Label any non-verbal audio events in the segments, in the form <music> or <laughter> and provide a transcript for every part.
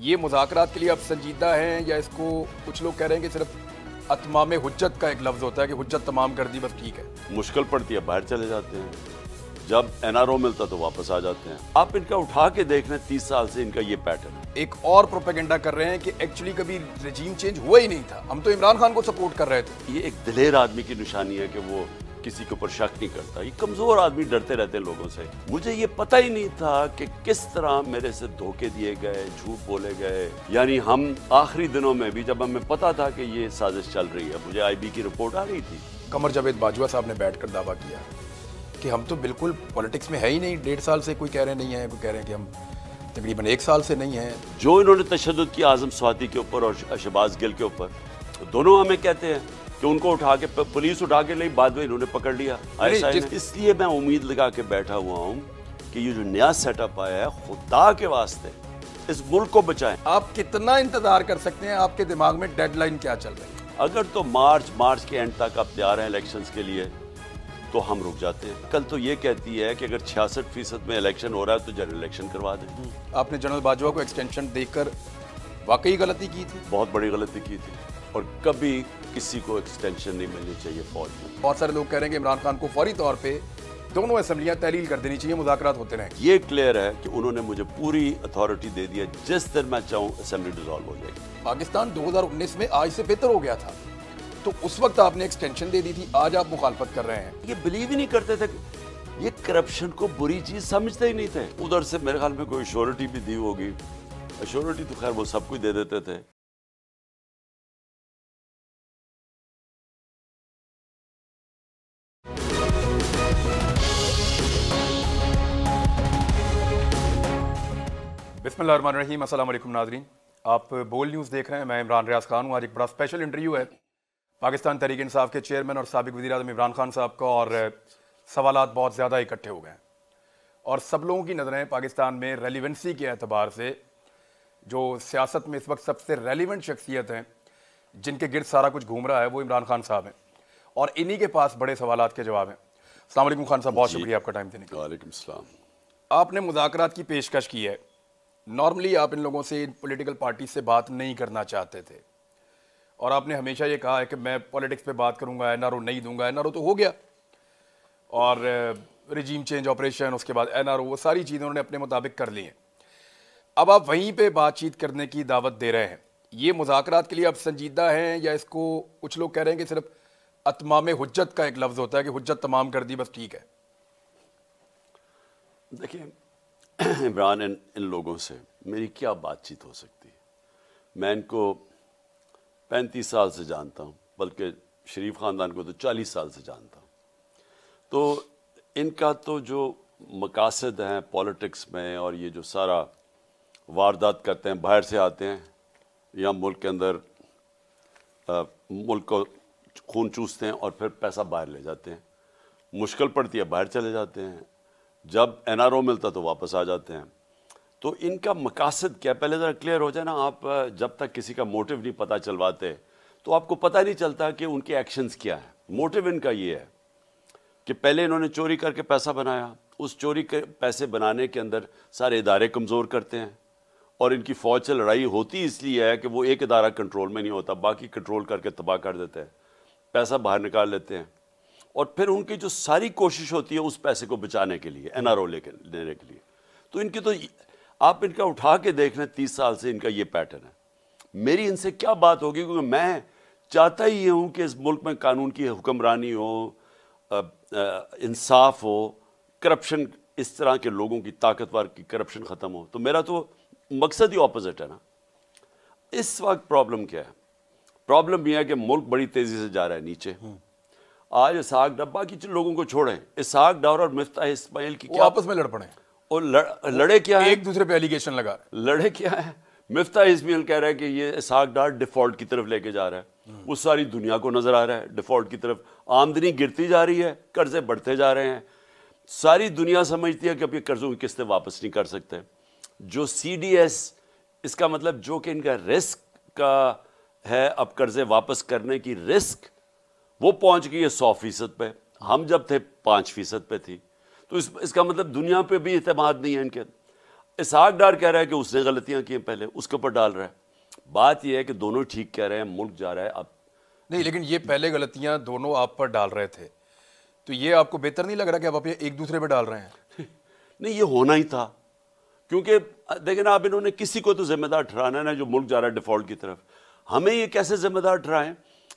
ये मुजाकर के लिए अब संजीदा हैं या इसको कुछ लोग कह रहे हैं कि सिर्फ अतमाम हजत का एक लफ्ज़ होता है कि हजत तमाम कर दी बस ठीक है मुश्किल पड़ती है बाहर चले जाते हैं जब एन आर ओ मिलता तो वापस आ जाते हैं आप इनका उठा के देख रहे हैं तीस साल से इनका ये पैटर्न एक और प्रोपेगेंडा कर रहे हैं कि एक्चुअली कभी रजीम चेंज हुआ ही नहीं था हम तो इमरान खान को सपोर्ट कर रहे थे ये एक दिलेर आदमी की निशानी है कि वो किसी के ऊपर शक नहीं करता ये कमज़ोर आदमी डरते रहते लोगों से मुझे ये पता ही नहीं था कि किस तरह मेरे से धोखे दिए गए झूठ बोले गए यानी हम आखिरी दिनों में भी जब हमें पता था कि ये साजिश चल रही है मुझे आईबी की रिपोर्ट आ रही थी कमर जावेद बाजवा साहब ने बैठकर दावा किया कि हम तो बिल्कुल पॉलिटिक्स में है ही नहीं डेढ़ साल से कोई कह रहे नहीं है कोई कह रहे हैं कि हम तकरीबन एक साल से नहीं है जो इन्होंने तशद किया आजम स्वाति के ऊपर और शहबाज गिल के ऊपर तो दोनों हमें कहते हैं कि उनको उठा के पुलिस उठा के नहीं बाद में इन्होंने पकड़ लिया ऐसा इसलिए मैं उम्मीद लगा के बैठा हुआ हूँ कि ये जो नया सेटअप आया है खुदा के वास्ते इस मुल्क को बचाएं आप कितना इंतजार कर सकते हैं आपके दिमाग में डेडलाइन क्या चल रही है अगर तो मार्च मार्च के एंड तक आप तैयार हैं इलेक्शन के लिए तो हम रुक जाते हैं कल तो ये कहती है कि अगर छियासठ फीसद में इलेक्शन हो रहा है तो जनरल इलेक्शन करवा दें हम्म। आपने जनरल बाजवा को एक्सटेंशन देकर वाकई गलती की थी बहुत बड़ी गलती की थी और कभी किसी को एक्सटेंशन नहीं मिलनी चाहिए फौज में बहुत सारे लोग कह रहे हैं कि इमरान खान को फौरी तौर पर दोनों असम्बलियाँ तहलील कर देनी चाहिए मुजाकर होते रहे ये क्लियर है कि उन्होंने मुझे पूरी अथॉरिटी दे दी है जिस दिन मैं चाहूँ असम्बली डिजॉल्व हो जाएगी पाकिस्तान 2019 में आज से बेहतर हो गया था तो उस वक्त आपने एक्सटेंशन दे दी थी आज आप मुखालफत कर रहे हैं ये बिलीव ही नहीं करते थे ये करप्शन को बुरी चीज समझते ही नहीं थे उधर से मेरे ख्याल में कोई श्योरिटी भी दी होगी श्योरिटी तो खैर वो सब कुछ दे देते थे बसमीम अल्लाम नाजरीन आप बोल न्यूज़ देख रहे हैं मैं इमरान रियाज खान हूँ आज एक बड़ा स्पेशल इंटरव्यू है पाकिस्तान तहरीक इंसाफ के चेयरमैन और सबक वजी अजम इमरान खान साहब का और सवाल बहुत ज़्यादा इकट्ठे हो गए हैं और सब लोगों की नज़रें पाकिस्तान में रेलिवेंसी के अतबार से जो सियासत में इस वक्त सबसे रेलिवेंट शख्सियत हैं जिनके गिरद सारा कुछ घूम रहा है वो इमरान खान साहब हैं और इन्हीं के पास बड़े सवाल के जवाब हैं अल्लाम खान साहब बहुत शुक्रिया आपका टाइम देने का वालेकाम आपने मुजाकर की पेशकश की है नॉर्मली आप इन लोगों से इन पॉलिटिकल पार्टी से बात नहीं करना चाहते थे और आपने हमेशा ये कहा है कि मैं पॉलिटिक्स पे बात करूंगा एन नहीं दूंगा एन तो हो गया और रिजीम चेंज ऑपरेशन उसके बाद एन वो सारी चीज़ें उन्होंने अपने मुताबिक कर ली हैं अब आप वहीं पर बातचीत करने की दावत दे रहे हैं ये मुजाकर के लिए अब संजीदा हैं या इसको कुछ लोग कह रहे हैं कि सिर्फ अतमाम हजत का एक लफ्ज़ होता है कि हजत तमाम कर दी बस ठीक है देखिए <clears throat> इमरान इन इन लोगों से मेरी क्या बातचीत हो सकती है मैं इनको पैंतीस साल से जानता हूँ बल्कि शरीफ ख़ानदान को तो चालीस साल से जानता हूँ तो इनका तो जो मकासद हैं पॉलिटिक्स में और ये जो सारा वारदात करते हैं बाहर से आते हैं या मुल्क के अंदर आ, मुल्क को खून चूसते हैं और फिर पैसा बाहर ले जाते हैं मुश्किल पड़ती है बाहर चले जाते हैं जब एन आर ओ मिलता तो वापस आ जाते हैं तो इनका मकासद क्या पहले ज़रा क्लियर हो जाए ना आप जब तक किसी का मोटिव नहीं पता चलवाते तो आपको पता नहीं चलता कि उनके एक्शंस क्या है मोटिव इनका ये है कि पहले इन्होंने चोरी करके पैसा बनाया उस चोरी के पैसे बनाने के अंदर सारे इदारे कमज़ोर करते हैं और इनकी फ़ौज से लड़ाई होती इसलिए है कि वो एक इदारा कंट्रोल में नहीं होता बाकी कंट्रोल करके तबाह कर देते हैं पैसा बाहर निकाल लेते हैं और फिर उनकी जो सारी कोशिश होती है उस पैसे को बचाने के लिए एन आर ओ लेने के लिए तो इनकी तो आप इनका उठा के देख लें तीस साल से इनका ये पैटर्न है मेरी इनसे क्या बात होगी क्योंकि मैं चाहता ही हूँ कि इस मुल्क में कानून की हुक्मरानी हो इंसाफ हो करप्शन इस तरह के लोगों की ताकतवर की करप्शन ख़त्म हो तो मेरा तो मकसद ही ऑपोजिट है ना इस वक्त प्रॉब्लम क्या है प्रॉब्लम यह है कि मुल्क बड़ी तेज़ी से जा रहा है नीचे हम्म। आज इसहाक डब्बा की लोगों को छोड़े इसहाक डावर और मिफ्ता इसमाइल की क्या आपस में लड़ पड़े और लड़, लड़े क्या है एक दूसरे पे एलिगेशन लगा लड़े क्या है मिफ्ता इसमाइल कह रहा है कि ये इसहाक डार डिफॉल्ट की तरफ लेके जा रहा है हम्म। वो सारी दुनिया को नजर आ रहा है डिफॉल्ट की तरफ आमदनी गिरती जा रही है कर्जे बढ़ते जा रहे हैं सारी दुनिया समझती है कि अब ये कर्जों की किस्तें वापस नहीं कर सकते जो सी डी एस इसका मतलब जो कि इनका रिस्क का है अब कर्जे वापस करने की रिस्क वो पहुंच गई है सौ फीसद पे हम जब थे पाँच फीसद पे थी तो इस इसका मतलब दुनिया पे भी इतमाद नहीं है इनके इसहाक डार कह रहा है कि उसने गलतियां की पहले उसके ऊपर डाल रहा है बात यह है कि दोनों ठीक कह रहे हैं मुल्क जा रहा है अब नहीं लेकिन ये पहले गलतियां दोनों आप पर डाल रहे थे तो ये आपको बेहतर नहीं लग रहा कि आप एक दूसरे पर डाल रहे हैं <laughs> नहीं ये होना ही था क्योंकि देखें ना आप इन्होंने किसी को तो जिम्मेदार ठहराना है ना जो मुल्क जा रहा है डिफॉल्ट की तरफ हमें ये कैसे जिम्मेदार ठहराएं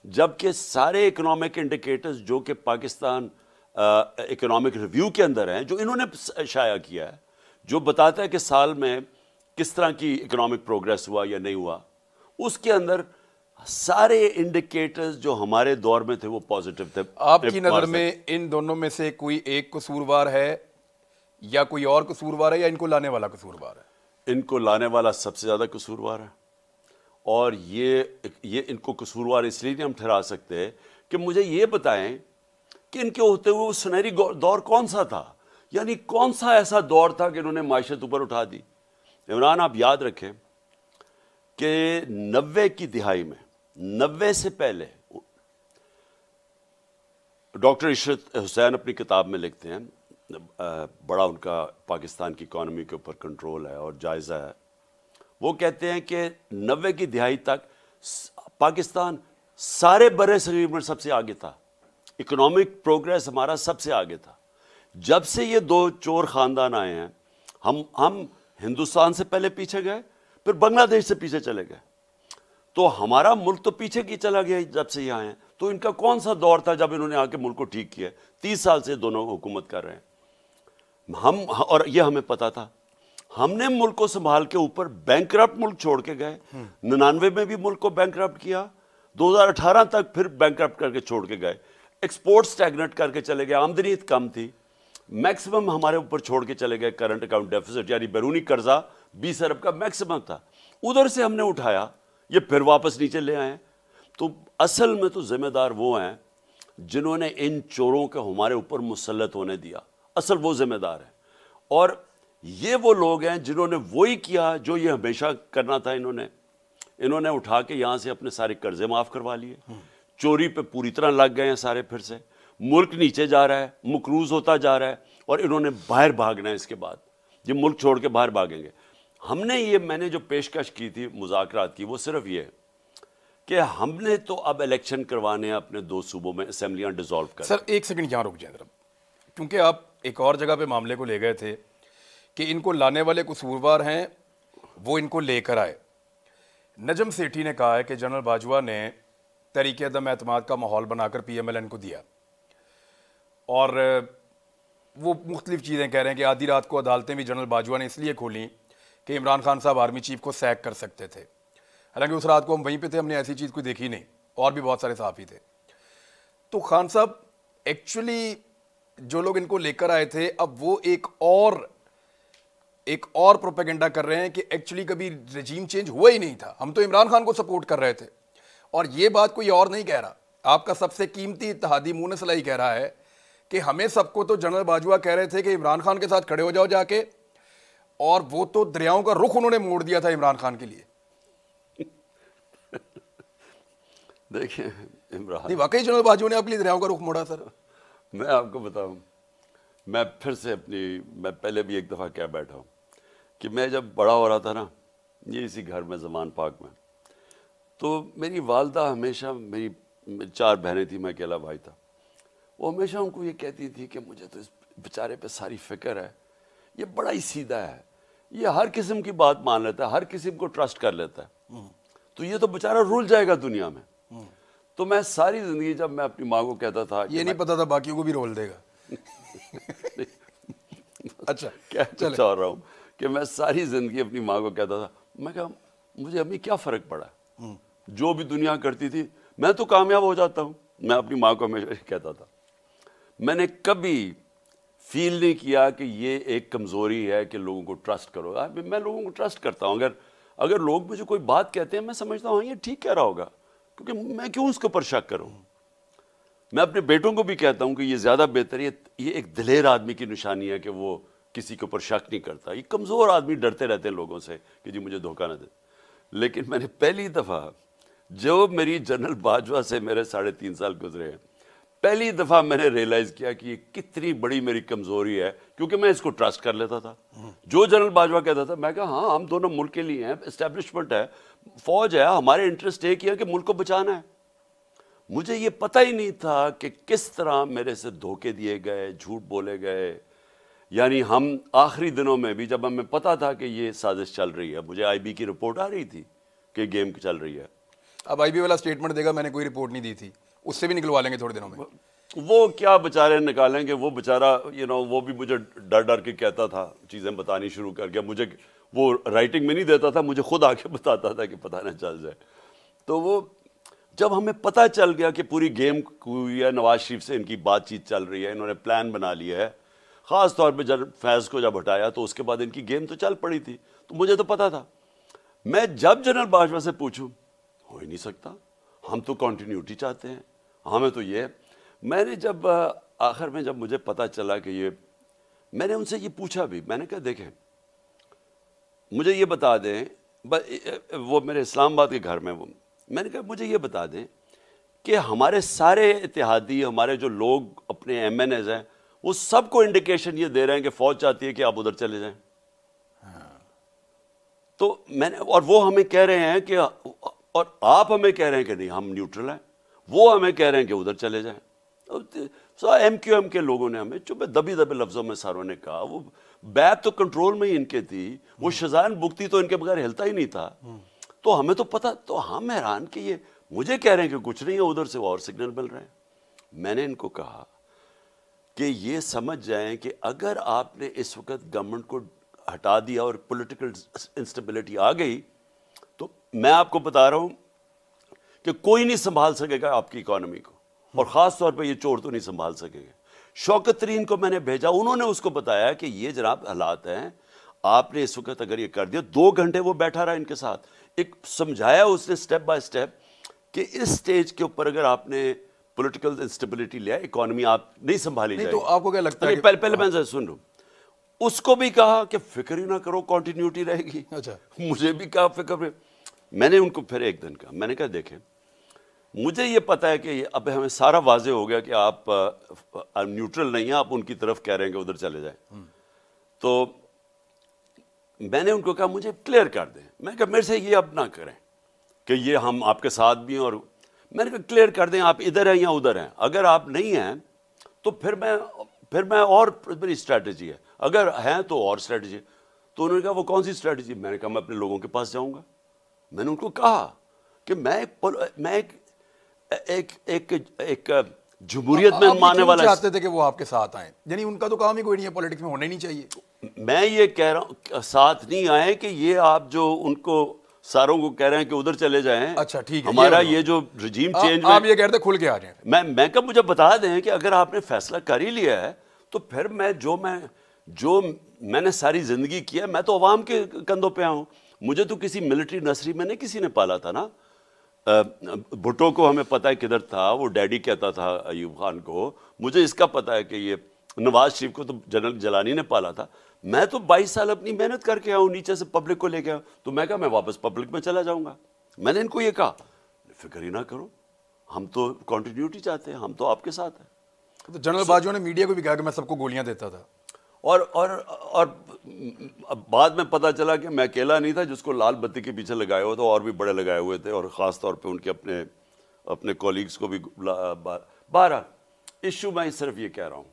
जबकि सारे इकोनॉमिक इंडिकेटर्स जो कि पाकिस्तान इकोनॉमिक रिव्यू के अंदर हैं जो इन्होंने शाया किया है जो बताता है कि साल में किस तरह की इकोनॉमिक प्रोग्रेस हुआ या नहीं हुआ उसके अंदर सारे इंडिकेटर्स जो हमारे दौर में थे वो पॉजिटिव थे आपकी नज़र में इन दोनों में से कोई एक कसूरवार है या कोई और कसूरवार है या इनको लाने वाला कसूरवार है इनको लाने वाला सबसे ज़्यादा कसूरवार है और ये ये इनको कसूरवार इसलिए नहीं हम ठहरा सकते कि मुझे ये बताएं कि इनके होते हुए वो सुनहरी दौर कौन सा था यानी कौन सा ऐसा दौर था कि इन्होंने माशत ऊपर उठा दी इमरान आप याद रखें कि नबे की दिहाई में नबे से पहले डॉक्टर इशरत हुसैन अपनी किताब में लिखते हैं बड़ा उनका पाकिस्तान की इकानमी के ऊपर कंट्रोल है और जायज़ा है वो कहते हैं कि नबे की दिहाई तक पाकिस्तान सारे बड़े सगीर में सबसे आगे था इकोनॉमिक प्रोग्रेस हमारा सबसे आगे था जब से ये दो चोर ख़ानदान आए हैं हम हम हिंदुस्तान से पहले पीछे गए फिर बांग्लादेश से पीछे चले गए तो हमारा मुल्क तो पीछे की चला गया जब से ये आए हैं तो इनका कौन सा दौर था जब इन्होंने आके मुल्क को ठीक किया तीस साल से दोनों हुकूमत कर रहे हैं हम और ये हमें पता था हमने मुल्क को संभाल के ऊपर बैंक मुल्क छोड़ के गए निन्यानवे में भी मुल्क को बैंक किया 2018 तक फिर बैंक करके छोड़ के गए एक्सपोर्ट स्टैगनेट करके चले गए आमदनी कम थी मैक्सिमम हमारे ऊपर छोड़ के चले गए करंट अकाउंट डेफिसिट यानी बैरूनी कर्जा बीस अरब का मैक्सिमम था उधर से हमने उठाया ये फिर वापस नीचे ले आए तो असल में तो जिम्मेदार वो हैं जिन्होंने इन चोरों के हमारे ऊपर मुसलत होने दिया असल वो जिम्मेदार है और ये वो लोग हैं जिन्होंने वही किया जो ये हमेशा करना था इन्होंने इन्होंने उठा के यहाँ से अपने सारे कर्जे माफ़ करवा लिए हम्म। चोरी पे पूरी तरह लग गए हैं सारे फिर से मुल्क नीचे जा रहा है मकरूज होता जा रहा है और इन्होंने बाहर भागना है इसके बाद ये मुल्क छोड़ के बाहर भागेंगे हमने ये मैंने जो पेशकश की थी मुजाकरात की वो सिर्फ ये कि हमने तो अब इलेक्शन करवाने हैं अपने दो सूबों में असम्बलियाँ डिजोल्व कर सर एक सेकेंड यहाँ रुक जाए क्योंकि आप एक और जगह पे मामले को ले गए थे कि इनको लाने वाले कसूरवार हैं वो इनको लेकर आए नजम सेठी ने कहा है कि जनरल बाजवा ने तरीके दम अतमाद का माहौल बनाकर पी एम एल एन को दिया और वो मुख्तलिफ चीज़ें कह रहे हैं कि आधी रात को अदालतें भी जनरल बाजवा ने इसलिए खोलें कि इमरान खान साहब आर्मी चीफ को सैक कर सकते थे हालांकि उस रात को हम वहीं पे थे हमने ऐसी चीज़ कोई देखी नहीं और भी बहुत सारे सहाफ़ी थे तो खान साहब एक्चुअली जो लोग इनको लेकर आए थे अब वो एक और एक और प्रोपेगेंडा कर रहे हैं कि एक्चुअली कभी रजीम चेंज हुआ ही नहीं था हम तो इमरान खान को सपोर्ट कर रहे थे और ये बात कोई और नहीं कह रहा आपका सबसे कीमती इतिहादी मुन सलाई कह रहा है कि हमें सबको तो जनरल बाजवा कह रहे थे कि इमरान खान के साथ खड़े हो जाओ जाके और वो तो दरियाओं का रुख उन्होंने मोड़ दिया था इमरान खान के लिए <laughs> देखिए इमरान नहीं वाकई जनरल बाजवा ने अपनी दरियाओं का रुख मोड़ा सर <laughs> मैं आपको बताऊं मैं फिर से अपनी मैं पहले भी एक दफ़ा क्या बैठा हूं कि मैं जब बड़ा हो रहा था ना ये इसी घर में जमान पाक में तो मेरी वालदा हमेशा मेरी चार बहनें थी मैं अकेला भाई था वो हमेशा उनको ये कहती थी कि मुझे तो इस बेचारे पे सारी फिक्र है ये बड़ा ही सीधा है ये हर किस्म की बात मान लेता है हर किस्म को ट्रस्ट कर लेता है हम्म। तो ये तो बेचारा रुल जाएगा दुनिया में हम्म। तो मैं सारी जिंदगी जब मैं अपनी माँ को कहता था ये नहीं पता था बाकियों को भी रोल देगा <laughs> <laughs> अच्छा क्या चाह रहा हूँ कि मैं सारी ज़िंदगी अपनी माँ को कहता था मैं कहा मुझे अम्मी क्या फ़र्क पड़ा हम्म। जो भी दुनिया करती थी मैं तो कामयाब हो जाता हूँ मैं अपनी माँ को हमेशा <laughs> कहता था मैंने कभी फील नहीं किया कि ये एक कमज़ोरी है कि लोगों को ट्रस्ट करो मैं लोगों को ट्रस्ट करता हूँ अगर अगर लोग मुझे कोई बात कहते हैं मैं समझता हूँ हाँ, ये ठीक कह रहा होगा क्योंकि मैं क्यों उसके ऊपर शक करूँ मैं अपने बेटों को भी कहता हूँ कि ये ज़्यादा बेहतर है ये एक दिलेर आदमी की निशानी है कि वो किसी के ऊपर शक नहीं करता ये कमज़ोर आदमी डरते रहते हैं लोगों से कि जी मुझे धोखा ना दे लेकिन मैंने पहली दफ़ा जब मेरी जनरल बाजवा से मेरे साढ़े तीन साल गुजरे हैं पहली दफ़ा मैंने रियलाइज़ किया कि ये कितनी बड़ी मेरी कमज़ोरी है क्योंकि मैं इसको ट्रस्ट कर लेता था जो जनरल बाजवा कहता था मैं कहा हाँ हम दोनों मुल्क के लिए हैं इस्टेब्लिशमेंट है फौज है हमारे इंटरेस्ट एक ही है कि मुल्क को बचाना है मुझे ये पता ही नहीं था कि किस तरह मेरे से धोखे दिए गए झूठ बोले गए यानी हम आखिरी दिनों में भी जब हमें पता था कि ये साजिश चल रही है मुझे आईबी की रिपोर्ट आ रही थी कि गेम चल रही है अब आईबी वाला स्टेटमेंट देगा मैंने कोई रिपोर्ट नहीं दी थी उससे भी निकलवा लेंगे थोड़े दिनों में वो क्या बेचारे निकालेंगे वो बेचारा यू नो वो भी मुझे डर डर के कहता था चीज़ें बतानी शुरू कर गया मुझे वो राइटिंग में नहीं देता था मुझे खुद आके <laughs> बताता था कि पता ना चल जाए तो वो जब हमें पता चल गया कि पूरी गेम हुई है नवाज शरीफ से इनकी बातचीत चल रही है इन्होंने प्लान बना लिया है ख़ास तौर पे जब फैज़ को जब हटाया तो उसके बाद इनकी गेम तो चल पड़ी थी तो मुझे तो पता था मैं जब जनरल बाजवा से पूछूं हो ही नहीं सकता हम तो कॉन्टीन्यूटी चाहते हैं हमें तो ये मैंने जब आखिर में जब मुझे पता चला कि ये मैंने उनसे ये पूछा भी मैंने कहा देखें मुझे ये बता दें वो मेरे इस्लामाबाद के घर में वो मैंने कहा मुझे ये बता दें कि हमारे सारे इतिहादी हमारे जो लोग अपने एम एन एज हैं वो सबको इंडिकेशन ये दे रहे हैं कि फौज चाहती है कि आप उधर चले जाएं तो मैंने और वो हमें कह रहे हैं कि और आप हमें कह रहे हैं कि नहीं हम न्यूट्रल हैं वो हमें कह रहे हैं कि उधर चले जाएं एम क्यू एम के लोगों ने हमें चुपे दबी दबे लफ्जों में सारों ने कहा वो बैग तो कंट्रोल में ही इनके थी वो हम्म। शजान बुकती तो इनके बगैर हिलता ही नहीं था हम्म। तो हमें तो पता तो हम हैरान कि ये मुझे कह रहे हैं कि कुछ नहीं है उधर से वो और सिग्नल मिल रहे हैं मैंने इनको कहा कि ये समझ जाएं कि अगर आपने इस वक्त गवर्नमेंट को हटा दिया और पॉलिटिकल इंस्टेबिलिटी आ गई तो मैं आपको बता रहा हूं कि कोई नहीं संभाल सकेगा आपकी इकोनॉमी को और ख़ास तौर पे ये चोर तो नहीं संभाल सकेगा शौकत तरीन को मैंने भेजा उन्होंने उसको बताया कि ये जनाब हालात हैं आपने इस वक्त अगर ये कर दिया दो घंटे वो बैठा रहा इनके साथ एक समझाया उसने स्टेप बाय स्टेप कि इस स्टेज के ऊपर अगर आपने पोलिटिकल इंस्टेबिलिटी लिया इकॉनमी आप नहीं संभाली नहीं तो आपको क्या लगता है पहले पहले हाँ। मैं सुन लूँ उसको भी कहा कि फिक्र ही ना करो कॉन्टिन्यूटी रहेगी अच्छा मुझे भी कहा फिक्र मैंने उनको फिर एक दिन कहा मैंने कहा देखें मुझे ये पता है कि अब हमें सारा वाजे हो गया कि आप न्यूट्रल नहीं हैं आप उनकी तरफ कह रहे हैं कि उधर चले जाएं हम्म। तो मैंने उनको कहा मुझे क्लियर कर दें मैं कहा मेरे से ये अब ना करें कि ये हम आपके साथ भी हैं और मैंने कहा क्लियर कर दें आप इधर हैं या उधर हैं अगर आप नहीं हैं तो फिर मैं फिर मैं और मेरी स्ट्रैटेजी है अगर हैं तो और स्ट्रैटेजी तो उन्होंने कहा वो कौन सी स्ट्रैटेजी मैंने कहा मैं अपने लोगों के पास जाऊंगा मैंने उनको कहा कि मैं एक मैं एक एक एक, एक जमहूरियत में मानने वाला चाहते थे कि वो आपके साथ आए यानी उनका तो काम ही कोई नहीं है पॉलिटिक्स में होना ही नहीं चाहिए मैं ये कह रहा हूँ साथ नहीं आए कि ये आप जो उनको सारों को कह रहे हैं कि उधर चले जाएं अच्छा ठीक है हमारा ये, ये जो रिजीम चेंज आप ये कह रहे थे खुल के आ रहे हैं मैं मैं कब मुझे बता दें कि अगर आपने फैसला कर ही लिया है तो फिर मैं जो मैं जो मैंने सारी ज़िंदगी किया मैं तो अवाम के कंधों पे आऊँ मुझे तो किसी मिलिट्री नर्सरी में नहीं किसी ने पाला था ना भुटो को हमें पता है किधर था वो डैडी कहता था अयूब खान को मुझे इसका पता है कि ये नवाज शरीफ को तो जनरल जलानी ने पाला था मैं तो 22 साल अपनी मेहनत करके आऊँ नीचे से पब्लिक को लेके आऊँ तो मैं कहा मैं वापस पब्लिक में चला जाऊंगा मैंने इनको ये कहा फिक्र ही ना करो हम तो कॉन्टीन्यूटी चाहते हैं हम तो आपके साथ हैं तो जनरल so, बाजवा ने मीडिया को भी कहा कि मैं सबको गोलियां देता था और और और बाद में पता चला कि मैं अकेला नहीं था जिसको लाल बत्ती के पीछे लगाए हुआ था और भी बड़े लगाए हुए थे और ख़ास तौर पे उनके अपने अपने कॉलीग्स को भी बारह इशू मैं सिर्फ ये कह रहा हूँ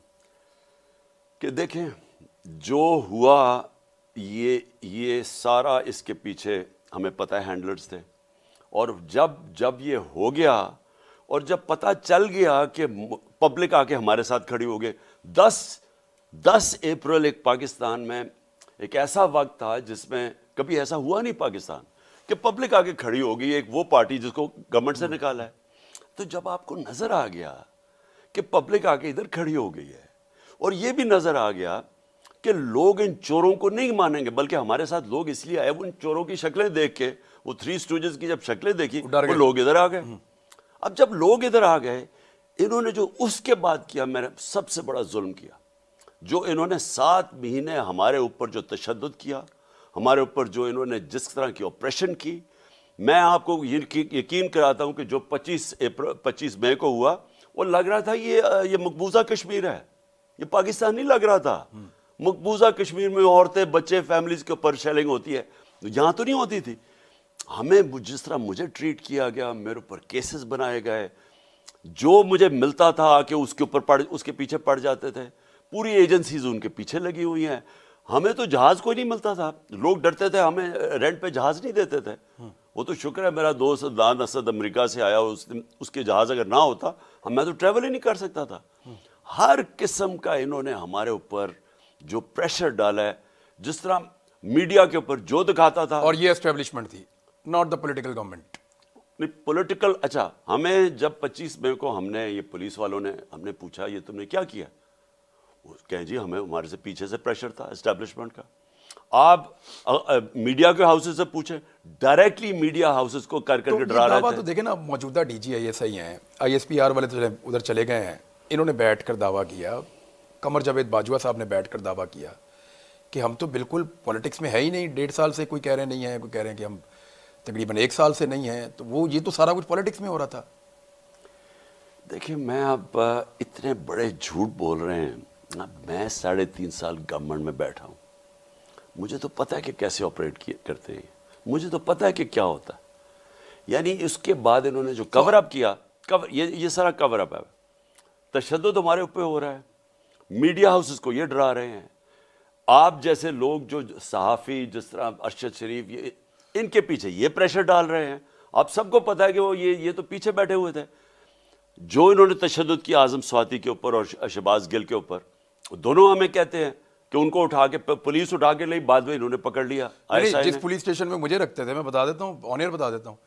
कि देखें जो हुआ ये ये सारा इसके पीछे हमें पता है हैंडलर्स थे और जब जब ये हो गया और जब पता चल गया कि पब्लिक आके हमारे साथ खड़ी हो गए दस दस अप्रैल एक पाकिस्तान में एक ऐसा वक्त था जिसमें कभी ऐसा हुआ नहीं पाकिस्तान कि पब्लिक आके खड़ी हो गई एक वो पार्टी जिसको गवर्नमेंट से हम्म। निकाला है तो जब आपको नज़र आ गया कि पब्लिक आके इधर खड़ी हो गई है और ये भी नज़र आ गया कि लोग इन चोरों को नहीं मानेंगे बल्कि हमारे साथ लोग इसलिए आए वो इन चोरों की शक्लें देख के वो थ्री स्टूजेस की जब शक्लें देखी वो लोग इधर आ गए हम्म। अब जब लोग इधर आ गए इन्होंने जो उसके बाद किया मैंने सबसे बड़ा जुल्म किया जो इन्होंने सात महीने हमारे ऊपर जो तशद किया हमारे ऊपर जो इन्होंने जिस तरह की ऑपरेशन की मैं आपको यकीन कराता हूँ कि जो 25 अप्रैल 25 मई को हुआ वो लग रहा था ये ये मकबूजा कश्मीर है ये पाकिस्तान नहीं लग रहा था हम्म। मकबूजा कश्मीर में औरतें बच्चे फैमिलीज़ के ऊपर शेलिंग होती है तो यहाँ तो नहीं होती थी हमें जिस तरह मुझे ट्रीट किया गया मेरे ऊपर केसेस बनाए गए जो मुझे मिलता था आके उसके ऊपर पड़ उसके पीछे पड़ जाते थे पूरी एजेंसीज उनके पीछे लगी हुई हैं हमें तो जहाज़ कोई नहीं मिलता था लोग डरते थे हमें रेंट पे जहाज़ नहीं देते थे हम्म। वो तो शुक्र है मेरा दोस्त दान असद अमेरिका से आया उस उसके जहाज़ अगर ना होता हम मैं तो ट्रैवल ही नहीं कर सकता था हम्म। हर किस्म का इन्होंने हमारे ऊपर जो प्रेशर डाला है जिस तरह मीडिया के ऊपर जो दिखाता था और ये एस्टेब्लिशमेंट थी नॉट द पॉलिटिकल गवर्नमेंट नहीं पॉलिटिकल अच्छा हमें जब 25 मई को हमने ये पुलिस वालों ने हमने पूछा ये तुमने क्या किया कहें जी हमें हमारे से पीछे से प्रेशर था एस्टेब्लिशमेंट का आप आ, आ, मीडिया के हाउसेज से पूछे डायरेक्टली मीडिया हाउसेज को कर तो करके डरा रहे थे तो देखे ना मौजूदा डीजी आई हैं आर वाले तो उधर चले गए हैं इन्होंने बैठ कर दावा किया कमर जावेद बाजवा साहब ने बैठ कर दावा किया कि हम तो बिल्कुल पॉलिटिक्स में है ही नहीं डेढ़ साल से कोई कह रहे नहीं है कोई कह रहे हैं कि हम तकरीबन एक साल से नहीं है तो वो ये तो सारा कुछ पॉलिटिक्स में हो रहा था देखिए मैं आप इतने बड़े झूठ बोल रहे हैं अब मैं साढ़े तीन साल गवर्नमेंट में बैठा हूँ मुझे तो पता है कि कैसे ऑपरेट करते हैं मुझे तो पता है कि क्या होता है यानी इसके बाद इन्होंने जो कवर अप किया कवर ये ये सारा कवर अप है तशद हमारे ऊपर हो रहा है मीडिया हाउसेस को ये डरा रहे हैं आप जैसे लोग जो सहाफ़ी जिस तरह अरशद शरीफ ये इनके पीछे ये प्रेशर डाल रहे हैं आप सबको पता है कि वो ये ये तो पीछे बैठे हुए थे जो इन्होंने तशद की आज़म स्वाति के ऊपर और शहबाज गिल के ऊपर दोनों हमें कहते हैं कि उनको उठा के पुलिस उठा के नहीं बाद में इन्होंने पकड़ लिया जिस पुलिस स्टेशन में मुझे रखते थे मैं बता देता हूँ ऑनियर बता देता हूँ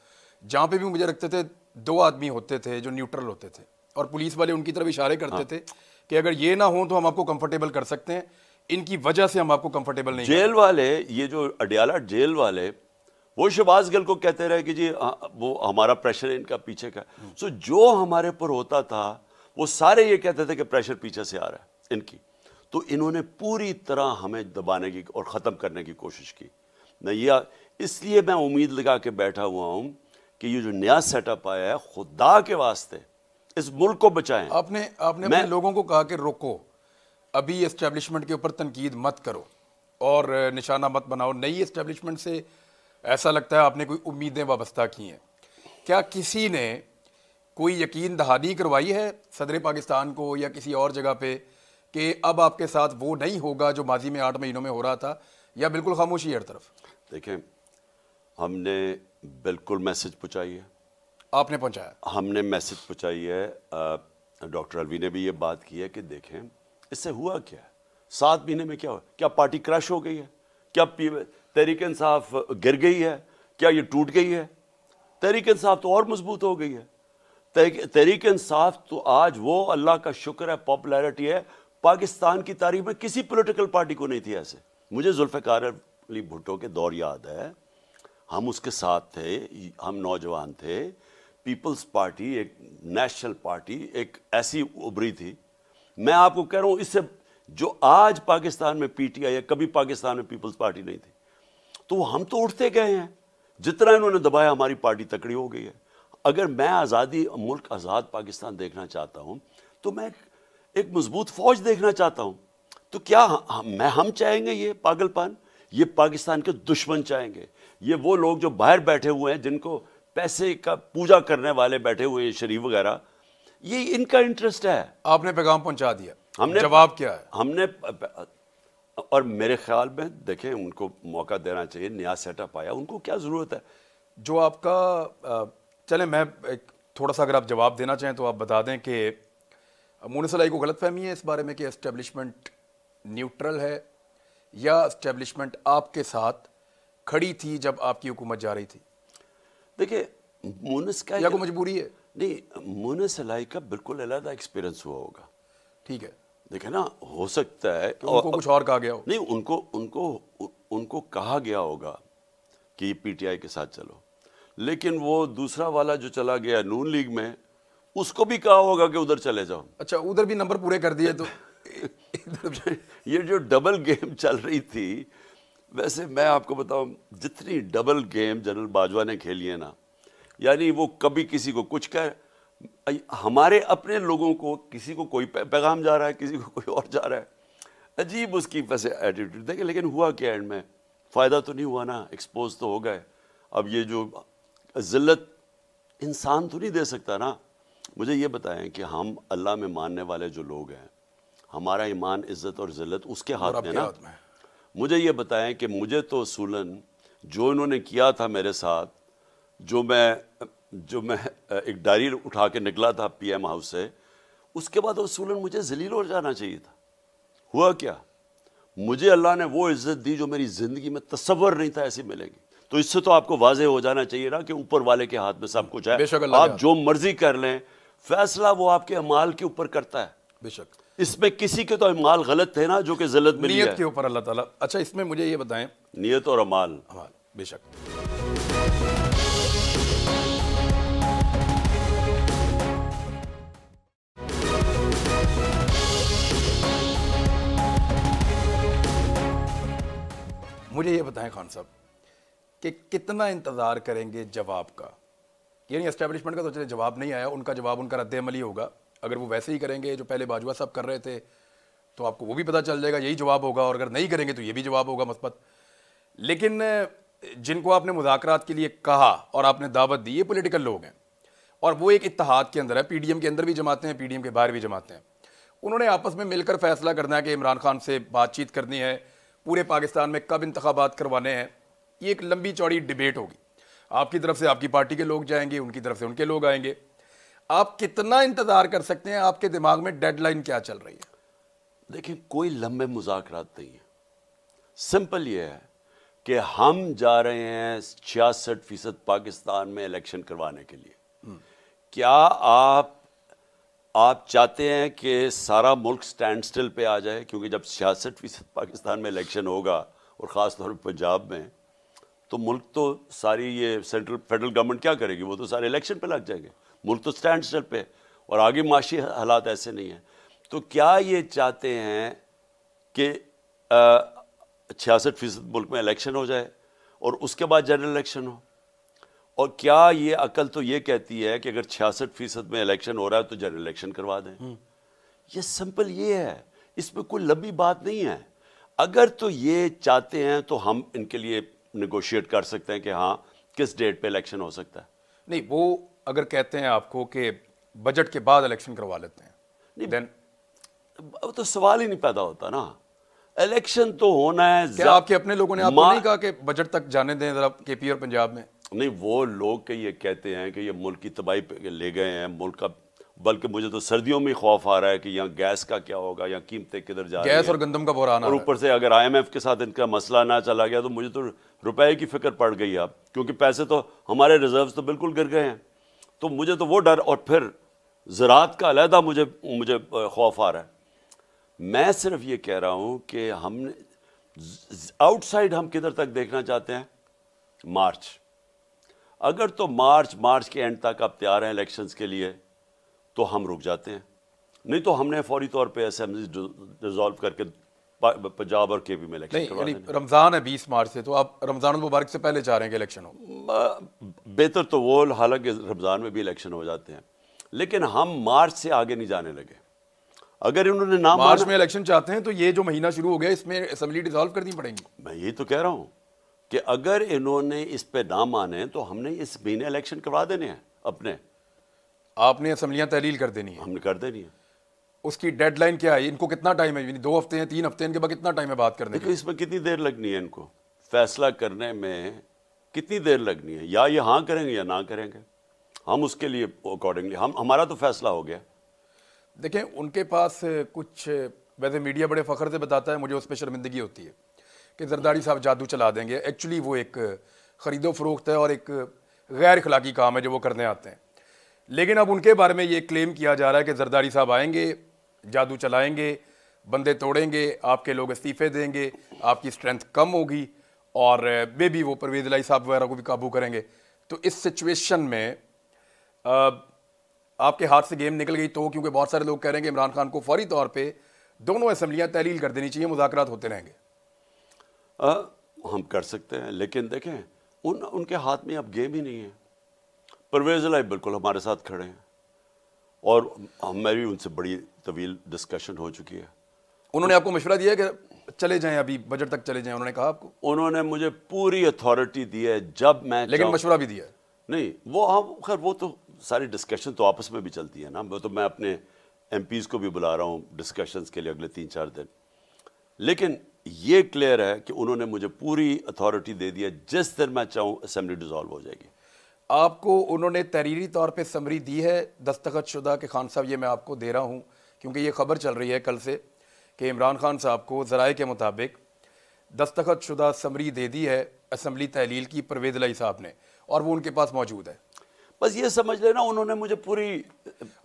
जहाँ पे भी मुझे रखते थे दो आदमी होते थे जो न्यूट्रल होते थे और पुलिस वाले उनकी तरफ इशारे करते हाँ। थे कि अगर ये ना हो तो हम आपको कंफर्टेबल कर सकते हैं इनकी वजह से हम आपको कंफर्टेबल नहीं जेल वाले ये जो अडियाला जेल वाले वो शहबाज गिल को कहते रहे कि जी आ, वो हमारा प्रेशर है इनका पीछे का सो so, जो हमारे पर होता था वो सारे ये कहते थे कि प्रेशर पीछे से आ रहा है इनकी तो इन्होंने पूरी तरह हमें दबाने की और ख़त्म करने की कोशिश की मैं ये इसलिए मैं उम्मीद लगा के बैठा हुआ हूँ कि ये जो नया सेटअप आया है खुदा के वास्ते इस मुल्क को बचाएं आपने आपने मैं... लोगों को कहा कि रोको अभी इस्टेब्लिशमेंट के ऊपर तनकीद मत करो और निशाना मत बनाओ नई इस्टेब्लिशमेंट से ऐसा लगता है आपने कोई उम्मीदें वाबस्ता की हैं क्या किसी ने कोई यकीन दहानी करवाई है सदर पाकिस्तान को या किसी और जगह पे कि अब आपके साथ वो नहीं होगा जो माजी में आठ महीनों में हो रहा था या बिल्कुल खामोशी हर तरफ देखें हमने बिल्कुल मैसेज पहुँचाई है आपने पहुंचाया हमने मैसेज पहुंचाई है डॉक्टर अलवी ने भी ये बात की है कि देखें इससे हुआ क्या सात महीने में क्या हुआ क्या पार्टी क्रश हो गई है क्या तहरीक इंसाफ गिर गई है क्या ये टूट गई है तहरीक इंसाफ तो और मजबूत हो गई है तहरीक इंसाफ तो आज वो अल्लाह का शुक्र है पॉपुलरिटी है पाकिस्तान की तारीख में किसी पोलिटिकल पार्टी को नहीं थी ऐसे मुझे जुल्फ़ार अली भुट्टो के दौर याद है हम उसके साथ थे हम नौजवान थे पीपल्स पार्टी एक नेशनल पार्टी एक ऐसी उभरी थी मैं आपको कह रहा हूँ इससे जो आज पाकिस्तान में पीटीआई है कभी पाकिस्तान में पीपल्स पार्टी नहीं थी तो हम तो उठते गए हैं जितना इन्होंने दबाया हमारी पार्टी तकड़ी हो गई है अगर मैं आज़ादी मुल्क आज़ाद पाकिस्तान देखना चाहता हूँ तो मैं एक मजबूत फौज देखना चाहता हूँ तो क्या मैं हम चाहेंगे ये पागलपन ये पाकिस्तान के दुश्मन चाहेंगे ये वो लोग जो बाहर बैठे हुए हैं जिनको पैसे का पूजा करने वाले बैठे हुए शरीफ वगैरह ये इनका इंटरेस्ट है आपने पैगाम पहुंचा दिया हमने जवाब क्या है हमने और मेरे ख्याल में देखें उनको मौका देना चाहिए नया सेटअप आया उनको क्या ज़रूरत है जो आपका चले मैं एक थोड़ा सा अगर आप जवाब देना चाहें तो आप बता दें कि मोन सलाई को गलत फहमी है इस बारे में कि इस्टेबलिशमेंट न्यूट्रल है या इस्टेबलिशमेंट आपके साथ खड़ी थी जब आपकी हुकूमत जा रही थी देखिए मोनस का या को मजबूरी है नहीं मोनस लाई का बिल्कुल अलग एक्सपीरियंस हुआ होगा ठीक है देखे ना हो सकता है तो उनको और, कुछ और कहा गया हो नहीं उनको उनको उनको कहा गया होगा कि पीटीआई के साथ चलो लेकिन वो दूसरा वाला जो चला गया नून लीग में उसको भी कहा होगा कि उधर चले जाओ अच्छा उधर भी नंबर पूरे कर दिए तो <laughs> ये जो डबल गेम चल रही थी वैसे मैं आपको बताऊं जितनी डबल गेम जनरल बाजवा ने खेली है ना यानी वो कभी किसी को कुछ कह हमारे अपने लोगों को किसी को कोई पैगाम जा रहा है किसी को कोई और जा रहा है अजीब उसकी वैसे एटीट्यूड देखे लेकिन हुआ क्या एंड में फ़ायदा तो नहीं हुआ ना एक्सपोज तो हो गए अब ये जो जिल्लत इंसान तो नहीं दे सकता ना मुझे ये बताएं कि हम अल्लाह में मानने वाले जो लोग हैं हमारा ईमान इज़्ज़त और जिल्लत उसके हाथ में ना मुझे ये बताएं कि मुझे तो असूलन जो इन्होंने किया था मेरे साथ जो मैं जो मैं एक डायरी उठा के निकला था पीएम हाउस से उसके बाद असूलन मुझे जलील हो जाना चाहिए था हुआ क्या मुझे अल्लाह ने वो इज़्ज़त दी जो मेरी ज़िंदगी में तस्वर नहीं था ऐसी मिलेगी तो इससे तो आपको वाजे हो जाना चाहिए ना कि ऊपर वाले के हाथ में सब कुछ है आप जो मर्जी कर लें फैसला वो आपके अमाल के ऊपर करता है बेशक इसमें किसी के तो अमाल गलत थे ना जो कि जिलत में नीयत के ऊपर अल्लाह ताला अच्छा इसमें मुझे ये बताएं नीयत और अमाल अमाल बेशक मुझे ये बताएं खान साहब कि कितना इंतज़ार करेंगे जवाब का यानी इस्टेब्लिशमेंट का तो चले जवाब नहीं आया उनका जवाब उनका रद्द अमल ही होगा अगर वो वैसे ही करेंगे जो पहले बाजवा साहब कर रहे थे तो आपको वो भी पता चल जाएगा यही जवाब होगा और अगर नहीं करेंगे तो ये भी जवाब होगा मस्बत लेकिन जिनको आपने मुजाकरात के लिए कहा और आपने दावत दी ये पोलिटिकल लोग हैं और वो एक इतिहाद के अंदर है पीडीएम के अंदर भी जमाते हैं पीडीएम के बाहर भी जमाते हैं उन्होंने आपस में मिलकर फैसला करना है कि इमरान खान से बातचीत करनी है पूरे पाकिस्तान में कब इंतबात करवाने हैं ये एक लंबी चौड़ी डिबेट होगी आपकी तरफ से आपकी पार्टी के लोग जाएंगे उनकी तरफ से उनके लोग आएंगे आप कितना इंतज़ार कर सकते हैं आपके दिमाग में डेडलाइन क्या चल रही है देखिए कोई लंबे मुजाकरात नहीं है सिंपल ये है कि हम जा रहे हैं छियासठ फीसद पाकिस्तान में इलेक्शन करवाने के लिए हम्म। क्या आप आप चाहते हैं कि सारा मुल्क स्टैंड स्टिल पे आ जाए क्योंकि जब छियासठ फीसद पाकिस्तान में इलेक्शन होगा और ख़ास तौर पर पंजाब में तो मुल्क तो सारी ये सेंट्रल फेडरल गवर्नमेंट क्या करेगी वो तो सारे इलेक्शन पे लग जाएंगे मुल्क तो स्टैंड स्टिल पे और आगे माशी हालात ऐसे नहीं हैं तो क्या ये चाहते हैं कि छियासठ फीसद मुल्क में इलेक्शन हो जाए और उसके बाद जनरल इलेक्शन हो और क्या ये अकल तो ये कहती है कि अगर छियासठ फीसद में इलेक्शन हो रहा है तो जनरल इलेक्शन करवा दें हम्म। ये सिंपल ये है इसमें कोई लंबी बात नहीं है अगर तो ये चाहते हैं तो हम इनके लिए निगोशिएट कर सकते हैं कि हाँ किस डेट पे इलेक्शन हो सकता है नहीं वो अगर कहते हैं आपको कि बजट के बाद इलेक्शन करवा लेते हैं नहीं देन अब तो सवाल ही नहीं पैदा होता ना इलेक्शन तो होना है क्या आपके अपने लोगों ने आपको नहीं कहा कि बजट तक जाने दें जरा के पी और पंजाब में नहीं वो लोग के ये कहते हैं कि ये मुल्क की तबाही ले गए हैं मुल्क का बल्कि मुझे तो सर्दियों में खौफ आ रहा है कि यहाँ गैस का क्या होगा या कीमतें किधर जा गैस और गंदम का बोरा और ऊपर से अगर आईएमएफ के साथ इनका मसला ना चला गया तो मुझे तो रुपए की फिक्र पड़ गई अब क्योंकि पैसे तो हमारे रिजर्व तो बिल्कुल गिर गए हैं तो मुझे तो वो डर और फिर ज़रात का अलहदा मुझे मुझे खौफ आ रहा है मैं सिर्फ ये कह रहा हूँ कि हम आउटसाइड हम किधर तक देखना चाहते हैं मार्च अगर तो मार्च मार्च के एंड तक आप तैयार हैं इलेक्शंस के लिए तो हम रुक जाते हैं नहीं तो हमने फौरी तौर पर असेंबली डिज़ोल्व करके पंजाब और के पी में इलेक्शन रमज़ान है बीस मार्च से तो आप रमज़ान मुबारक से पहले चाह रहे हैं कि इलेक्शन हो बेहतर तो वो हालांकि रमज़ान में भी इलेक्शन हो जाते हैं लेकिन हम मार्च से आगे नहीं जाने लगे अगर इन्होंने नाम मार्च में इलेक्शन चाहते हैं तो ये जो महीना शुरू हो गया इसमें असम्बली डिजॉल्व करनी पड़ेगी मैं ये तो कह रहा हूँ कि अगर इन्होंने इस पर नाम माने तो हमने इस महीने इलेक्शन करवा देने हैं अपने आपने असम्बलियाँ तहलील कर देनी है हमने कर देनी है उसकी डेडलाइन क्या है इनको कितना टाइम है दो हफ्ते हैं तीन हफ्ते हैं इनके बाद कितना टाइम है बात करने देखो इसमें कितनी देर लगनी है इनको फैसला करने में कितनी देर लगनी है या ये हाँ करेंगे या ना करेंगे हम उसके लिए अकॉर्डिंगली हम हमारा तो फैसला हो गया देखें उनके पास कुछ वैसे मीडिया बड़े फ़ख्र से बताता है मुझे उस पर शर्मिंदगी होती है कि जरदारी साहब जादू चला देंगे एक्चुअली वो एक ख़रीदो फरोख्त है और एक गैर अखलाकी काम है जो वो करने आते हैं लेकिन अब उनके बारे में ये क्लेम किया जा रहा है कि जरदारी साहब आएंगे जादू चलाएंगे बंदे तोड़ेंगे आपके लोग इस्तीफे देंगे आपकी स्ट्रेंथ कम होगी और मे भी वो परवेज लाई साहब वगैरह को भी काबू करेंगे तो इस सिचुएशन में आ, आपके हाथ से गेम निकल गई तो क्योंकि बहुत सारे लोग कह रहे हैं कि इमरान खान को फौरी तौर पर दोनों असम्बलियाँ तहलील कर देनी चाहिए मुजाकर होते रहेंगे आ, हम कर सकते हैं लेकिन देखें उन उनके हाथ में अब गेम ही नहीं है परवेज लाई बिल्कुल हमारे साथ खड़े हैं और भी उनसे बड़ी तवील डिस्कशन हो चुकी है उन्होंने आपको मशवरा दिया कि चले जाएं अभी बजट तक चले जाएं उन्होंने कहा आपको उन्होंने मुझे पूरी अथॉरिटी दी है जब मैं लेकिन मशवरा भी दिया नहीं वो हम खैर वो तो सारी डिस्कशन तो आपस में भी चलती है ना वो तो मैं अपने एम को भी बुला रहा हूँ डिस्कशन के लिए अगले तीन चार दिन लेकिन ये क्लियर है कि उन्होंने मुझे पूरी अथॉरिटी दे दी है जिस दिन मैं चाहूँ असम्बली डिज़ोल्व हो जाएगी आपको उन्होंने तहरीरी तौर पर समरी दी है दस्तखत शुदा के खान साहब ये मैं आपको दे रहा हूँ क्योंकि ये खबर चल रही है कल से कि इमरान खान साहब को ज़राए के मुताबिक दस्तखत शुदा समरी दे दी है असम्बली तहलील की परवेज लाई साहब ने और वो उनके पास मौजूद है बस ये समझ लेना उन्होंने मुझे पूरी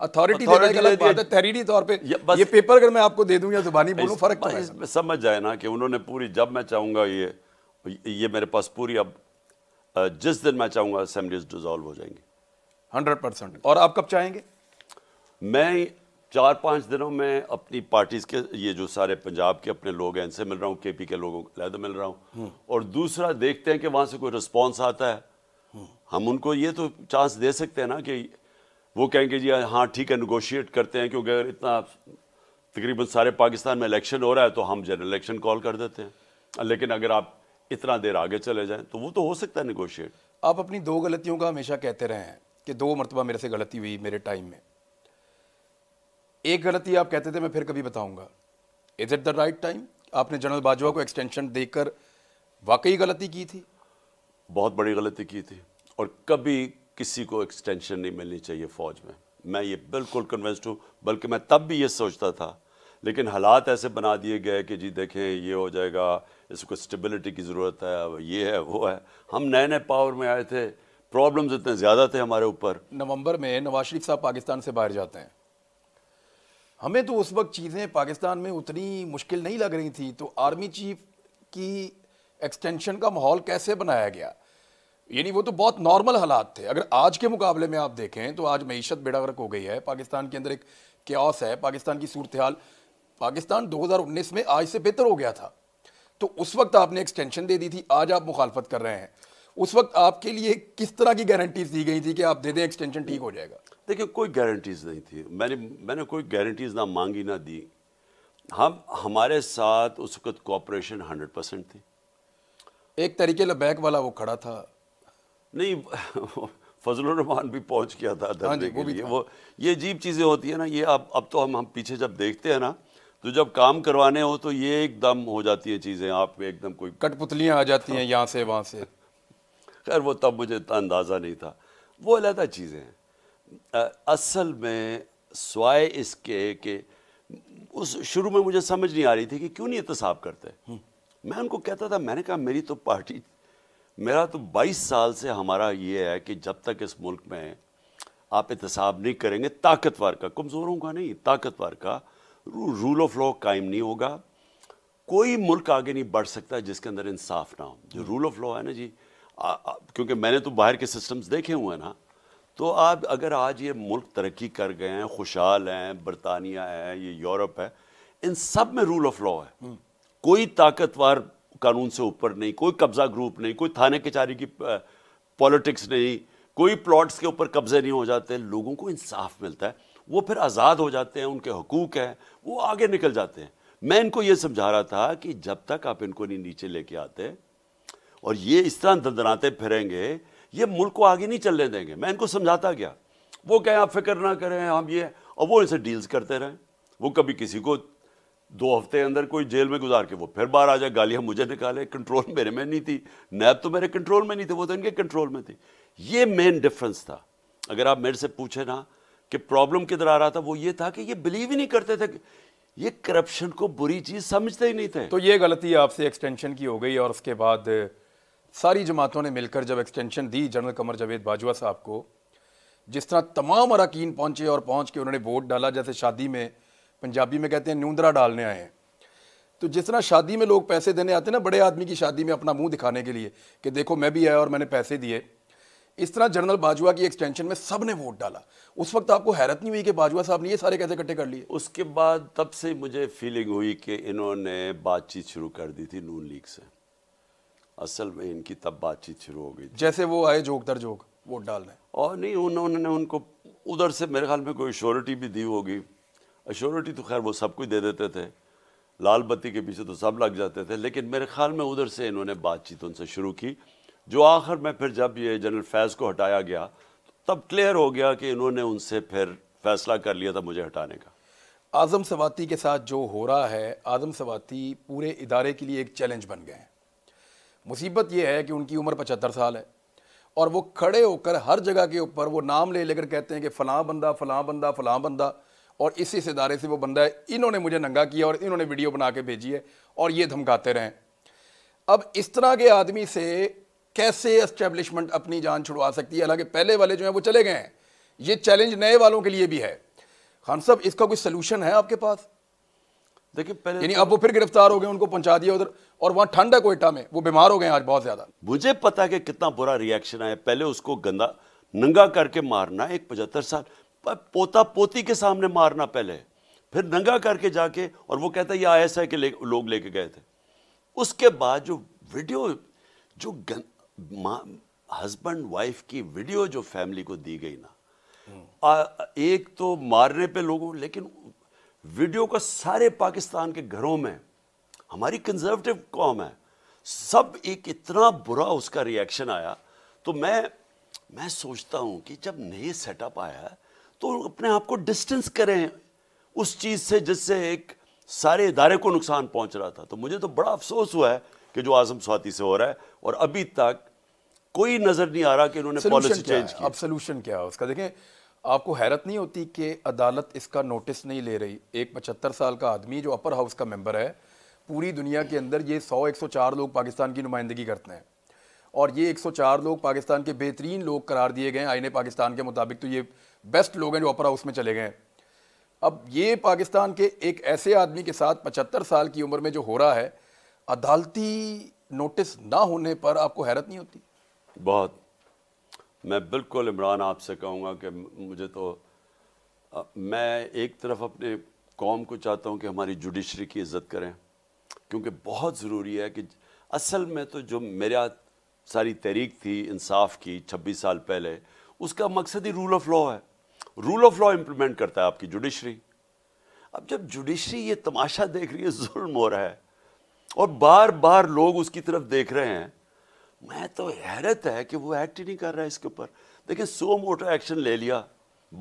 अथॉरिटी तहरीरी तौर पे ये, ये पेपर अगर मैं आपको दे दूँ या जुबानी बोलूँ फर्क तो समझ जाए ना कि उन्होंने पूरी जब मैं चाहूँगा ये ये मेरे पास पूरी अब जिस दिन मैं चाहूँगा असम्बलीज डिजॉल्व हो जाएंगी हंड्रेड परसेंट और आप कब चाहेंगे मैं चार पाँच दिनों में अपनी पार्टीज़ के ये जो सारे पंजाब के अपने लोग हैं इनसे मिल रहा हूँ के पी के लोगों को लहदा मिल रहा हूँ हम्म। और दूसरा देखते हैं कि वहाँ से कोई रिस्पॉन्स आता है हम्म। हम उनको ये तो चांस दे सकते हैं ना कि वो कहेंगे जी हाँ ठीक है नगोशिएट करते हैं क्योंकि अगर इतना तकरीबन सारे पाकिस्तान में इलेक्शन हो रहा है तो हम जनरल इलेक्शन कॉल कर देते हैं लेकिन अगर आप इतना देर आगे चले जाएं तो वो तो हो सकता है निगोशिएट आप अपनी दो गलतियों का हमेशा कहते रहे हैं कि दो मरतबा मेरे से गलती हुई मेरे टाइम में एक गलती आप कहते थे मैं फिर कभी बताऊंगा is it the right time आपने जनरल बाजवा को एक्सटेंशन देकर वाकई गलती की थी बहुत बड़ी गलती की थी और कभी किसी को एक्सटेंशन नहीं मिलनी चाहिए फौज में मैं ये बिल्कुल कन्विंस्ड हूँ बल्कि मैं तब भी ये सोचता था लेकिन हालात ऐसे बना दिए गए कि जी देखें ये हो जाएगा इसको स्टेबिलिटी की ज़रूरत है ये है वो है हम नए नए पावर में आए थे प्रॉब्लम्स इतने ज़्यादा थे हमारे ऊपर नवंबर में नवाज शरीफ साहब पाकिस्तान से बाहर जाते हैं हमें तो उस वक्त चीज़ें पाकिस्तान में उतनी मुश्किल नहीं लग रही थी तो आर्मी चीफ की एक्सटेंशन का माहौल कैसे बनाया गया यानी वो तो बहुत नॉर्मल हालात थे अगर आज के मुकाबले में आप देखें तो आज मीशत बेड़ावरक हो गई है पाकिस्तान के अंदर एक क्यास है पाकिस्तान की सूरत हाल पाकिस्तान 2019 में आज से बेहतर हो गया था तो उस वक्त आपने एक्सटेंशन दे दी थी आज आप मुखालफत कर रहे हैं उस वक्त आपके लिए किस तरह की गारंटीज दी गई थी कि आप दे दें एक्सटेंशन ठीक हो जाएगा देखिए कोई गारंटीज़ नहीं थी मैंने मैंने कोई गारंटीज़ ना मांगी ना दी हम हमारे साथ उस वक्त कोऑपरेशन हंड्रेड परसेंट थी एक तरीके से बैक वाला वो खड़ा था नहीं <laughs> रहमान भी पहुंच गया था धरने हाँ के लिए वो ये अजीब चीज़ें होती है ना ये अब अब तो हम हम पीछे जब देखते हैं ना तो जब काम करवाने हो तो ये एकदम हो जाती है चीज़ें आप एकदम कोई कटपुतलियाँ आ जाती हैं हाँ। यहाँ से वहाँ से खैर वो तब मुझे अंदाज़ा नहीं था वो अलहदा चीज़ें हैं असल में स्वाय इसके के उस शुरू में मुझे समझ नहीं आ रही थी कि क्यों नहीं एहतसाब करते हम्म। मैं उनको कहता था मैंने कहा मेरी तो पार्टी मेरा तो 22 साल से हमारा ये है कि जब तक इस मुल्क में आप एहतसाब नहीं करेंगे ताकतवर का कमज़ोरों का नहीं ताकतवर का रू, रूल ऑफ लॉ कायम नहीं होगा कोई मुल्क आगे नहीं बढ़ सकता जिसके अंदर इंसाफ ना हो जो रूल ऑफ लॉ है ना जी आ, आ, क्योंकि मैंने तो बाहर के सिस्टम्स देखे हुए हैं ना तो आप अगर आज ये मुल्क तरक्की कर गए हैं खुशहाल हैं बरतानिया है ये यूरोप है इन सब में रूल ऑफ लॉ है हम्म। कोई ताकतवर कानून से ऊपर नहीं कोई कब्जा ग्रुप नहीं कोई थाने कचारी की पॉलिटिक्स नहीं कोई प्लॉट्स के ऊपर कब्जे नहीं हो जाते लोगों को इंसाफ मिलता है वो फिर आज़ाद हो जाते हैं उनके हकूक हैं वो आगे निकल जाते हैं मैं इनको ये समझा रहा था कि जब तक आप इनको नहीं नीचे लेके आते और ये इस तरह दंदनाते फिरेंगे ये मुल्क को आगे नहीं चलने देंगे मैं इनको समझाता गया वो कहें आप फिक्र ना करें हम ये और वो इनसे डील्स करते रहें वो कभी किसी को दो हफ्ते अंदर कोई जेल में गुजार के वो फिर बाहर आ जाए गालियां मुझे निकाले कंट्रोल <laughs> मेरे में नहीं थी नैब तो मेरे कंट्रोल में नहीं थी वो तो इनके कंट्रोल में थी ये मेन डिफरेंस था अगर आप मेरे से पूछे ना कि प्रॉब्लम किधर आ रहा था वो ये था कि ये बिलीव ही नहीं करते थे ये करप्शन को बुरी चीज़ समझते ही नहीं थे तो ये गलती आपसे एक्सटेंशन की हो गई और उसके बाद सारी जमातों ने मिलकर जब एक्सटेंशन दी जनरल कमर जावेद बाजवा साहब को जिस तरह तमाम अरकान पहुँचे और पहुँच के उन्होंने वोट डाला जैसे शादी में पंजाबी में कहते हैं न्यूंदरा डालने आए हैं तो जिस तरह शादी में लोग पैसे देने आते हैं ना बड़े आदमी की शादी में अपना मुंह दिखाने के लिए कि देखो मैं भी आया और मैंने पैसे दिए इस तरह जनरल बाजवा की एक्सटेंशन में सब ने वोट डाला उस वक्त आपको हैरत नहीं हुई कि बाजवा साहब ने ये सारे कैसे इकट्ठे कर लिए उसके बाद तब से मुझे फीलिंग हुई कि इन्होंने बातचीत शुरू कर दी थी नून लीग से असल में इनकी तब बातचीत शुरू हो गई जैसे वो आए जोक दर जोक वोट डाल रहे और नहीं उन्होंने उनको उधर से मेरे ख्याल में कोई अश्योरिटी भी दी होगी अश्योरिटी तो खैर वो सब कुछ दे देते थे लाल बत्ती के पीछे तो सब लग जाते थे लेकिन मेरे ख्याल में उधर से इन्होंने बातचीत उनसे शुरू की जो आखिर में फिर जब ये जनरल फैज़ को हटाया गया तब क्लियर हो गया कि इन्होंने उनसे फिर फैसला कर लिया था मुझे हटाने का आज़म सवाती के साथ जो हो रहा है आज़म सवाती पूरे इदारे के लिए एक चैलेंज बन गए हैं मुसीबत ये है कि उनकी उम्र पचहत्तर साल है और वो खड़े होकर हर जगह के ऊपर वो नाम ले लेकर कहते हैं कि फ़लाँ बंदा फ़लाँ बंदा फ़लाँ बंदा और इस इस इदारे से वो बंदा है इन्होंने मुझे नंगा किया और इन्होंने वीडियो बना के भेजी है और ये धमकाते रहें अब इस तरह के आदमी से कैसे इस्टेब्लिशमेंट अपनी जान छुड़वा सकती है हालांकि पहले वाले जो हैं वो चले गए हैं ये चैलेंज नए वालों के लिए भी है खान साहब इसका कोई सलूशन है आपके पास देखिए पहले यानी तो अब वो फिर गिरफ्तार हो गए उनको पहुंचा दिया उधर और वहां ठंड है कोयटा में वो बीमार हो गए आज बहुत ज्यादा मुझे पता है कि कितना बुरा रिएक्शन आया पहले उसको गंदा नंगा करके मारना एक पचहत्तर साल पोता पोती के सामने मारना पहले फिर नंगा करके जाके और वो कहता है ये आई के ले, लोग लेके गए थे उसके बाद जो वीडियो जो हस्बैंड वाइफ की वीडियो जो फैमिली को दी गई ना हम्म। आ, एक तो मारने पे लोगों लेकिन वीडियो का सारे पाकिस्तान के घरों में हमारी कंजर्वेटिव कौम है सब एक इतना बुरा उसका रिएक्शन आया तो मैं मैं सोचता हूं कि जब नए सेटअप आया तो अपने आप को डिस्टेंस करें उस चीज़ से जिससे एक सारे इदारे को नुकसान पहुंच रहा था तो मुझे तो बड़ा अफसोस हुआ है कि जो आजम स्वाति से हो रहा है और अभी तक कोई नज़र नहीं आ रहा कि इन्होंने पॉलिसी चेंज की अब सोल्यूशन क्या है उसका देखें आपको हैरत नहीं होती कि अदालत इसका नोटिस नहीं ले रही एक पचहत्तर साल का आदमी जो अपर हाउस का मेंबर है पूरी दुनिया के अंदर ये 100 104 लोग पाकिस्तान की नुमाइंदगी करते हैं और ये 104 लोग पाकिस्तान के बेहतरीन लोग करार दिए गए आईने पाकिस्तान के मुताबिक तो ये बेस्ट लोग हैं जो अपर हाउस में चले गए अब ये पाकिस्तान के एक ऐसे आदमी के साथ पचहत्तर साल की उम्र में जो हो रहा है अदालती नोटिस ना होने पर आपको हैरत नहीं होती बहुत मैं बिल्कुल इमरान आपसे कहूँगा कि मुझे तो मैं एक तरफ अपने कौम को चाहता हूँ कि हमारी जुडिशरी की इज़्ज़त करें क्योंकि बहुत ज़रूरी है कि असल में तो जो मेरा सारी तहरीक थी इंसाफ की छब्बीस साल पहले उसका मकसद ही रूल ऑफ लॉ है रूल ऑफ लॉ इम्प्लीमेंट करता है आपकी जुडिशरी अब जब जुडिशरी ये तमाशा देख रही है जुल्म हो रहा है और बार बार लोग उसकी तरफ देख रहे हैं मैं तो हैरत है कि वो एक्ट ही नहीं कर रहा है इसके ऊपर देखिए सो मोटा एक्शन ले लिया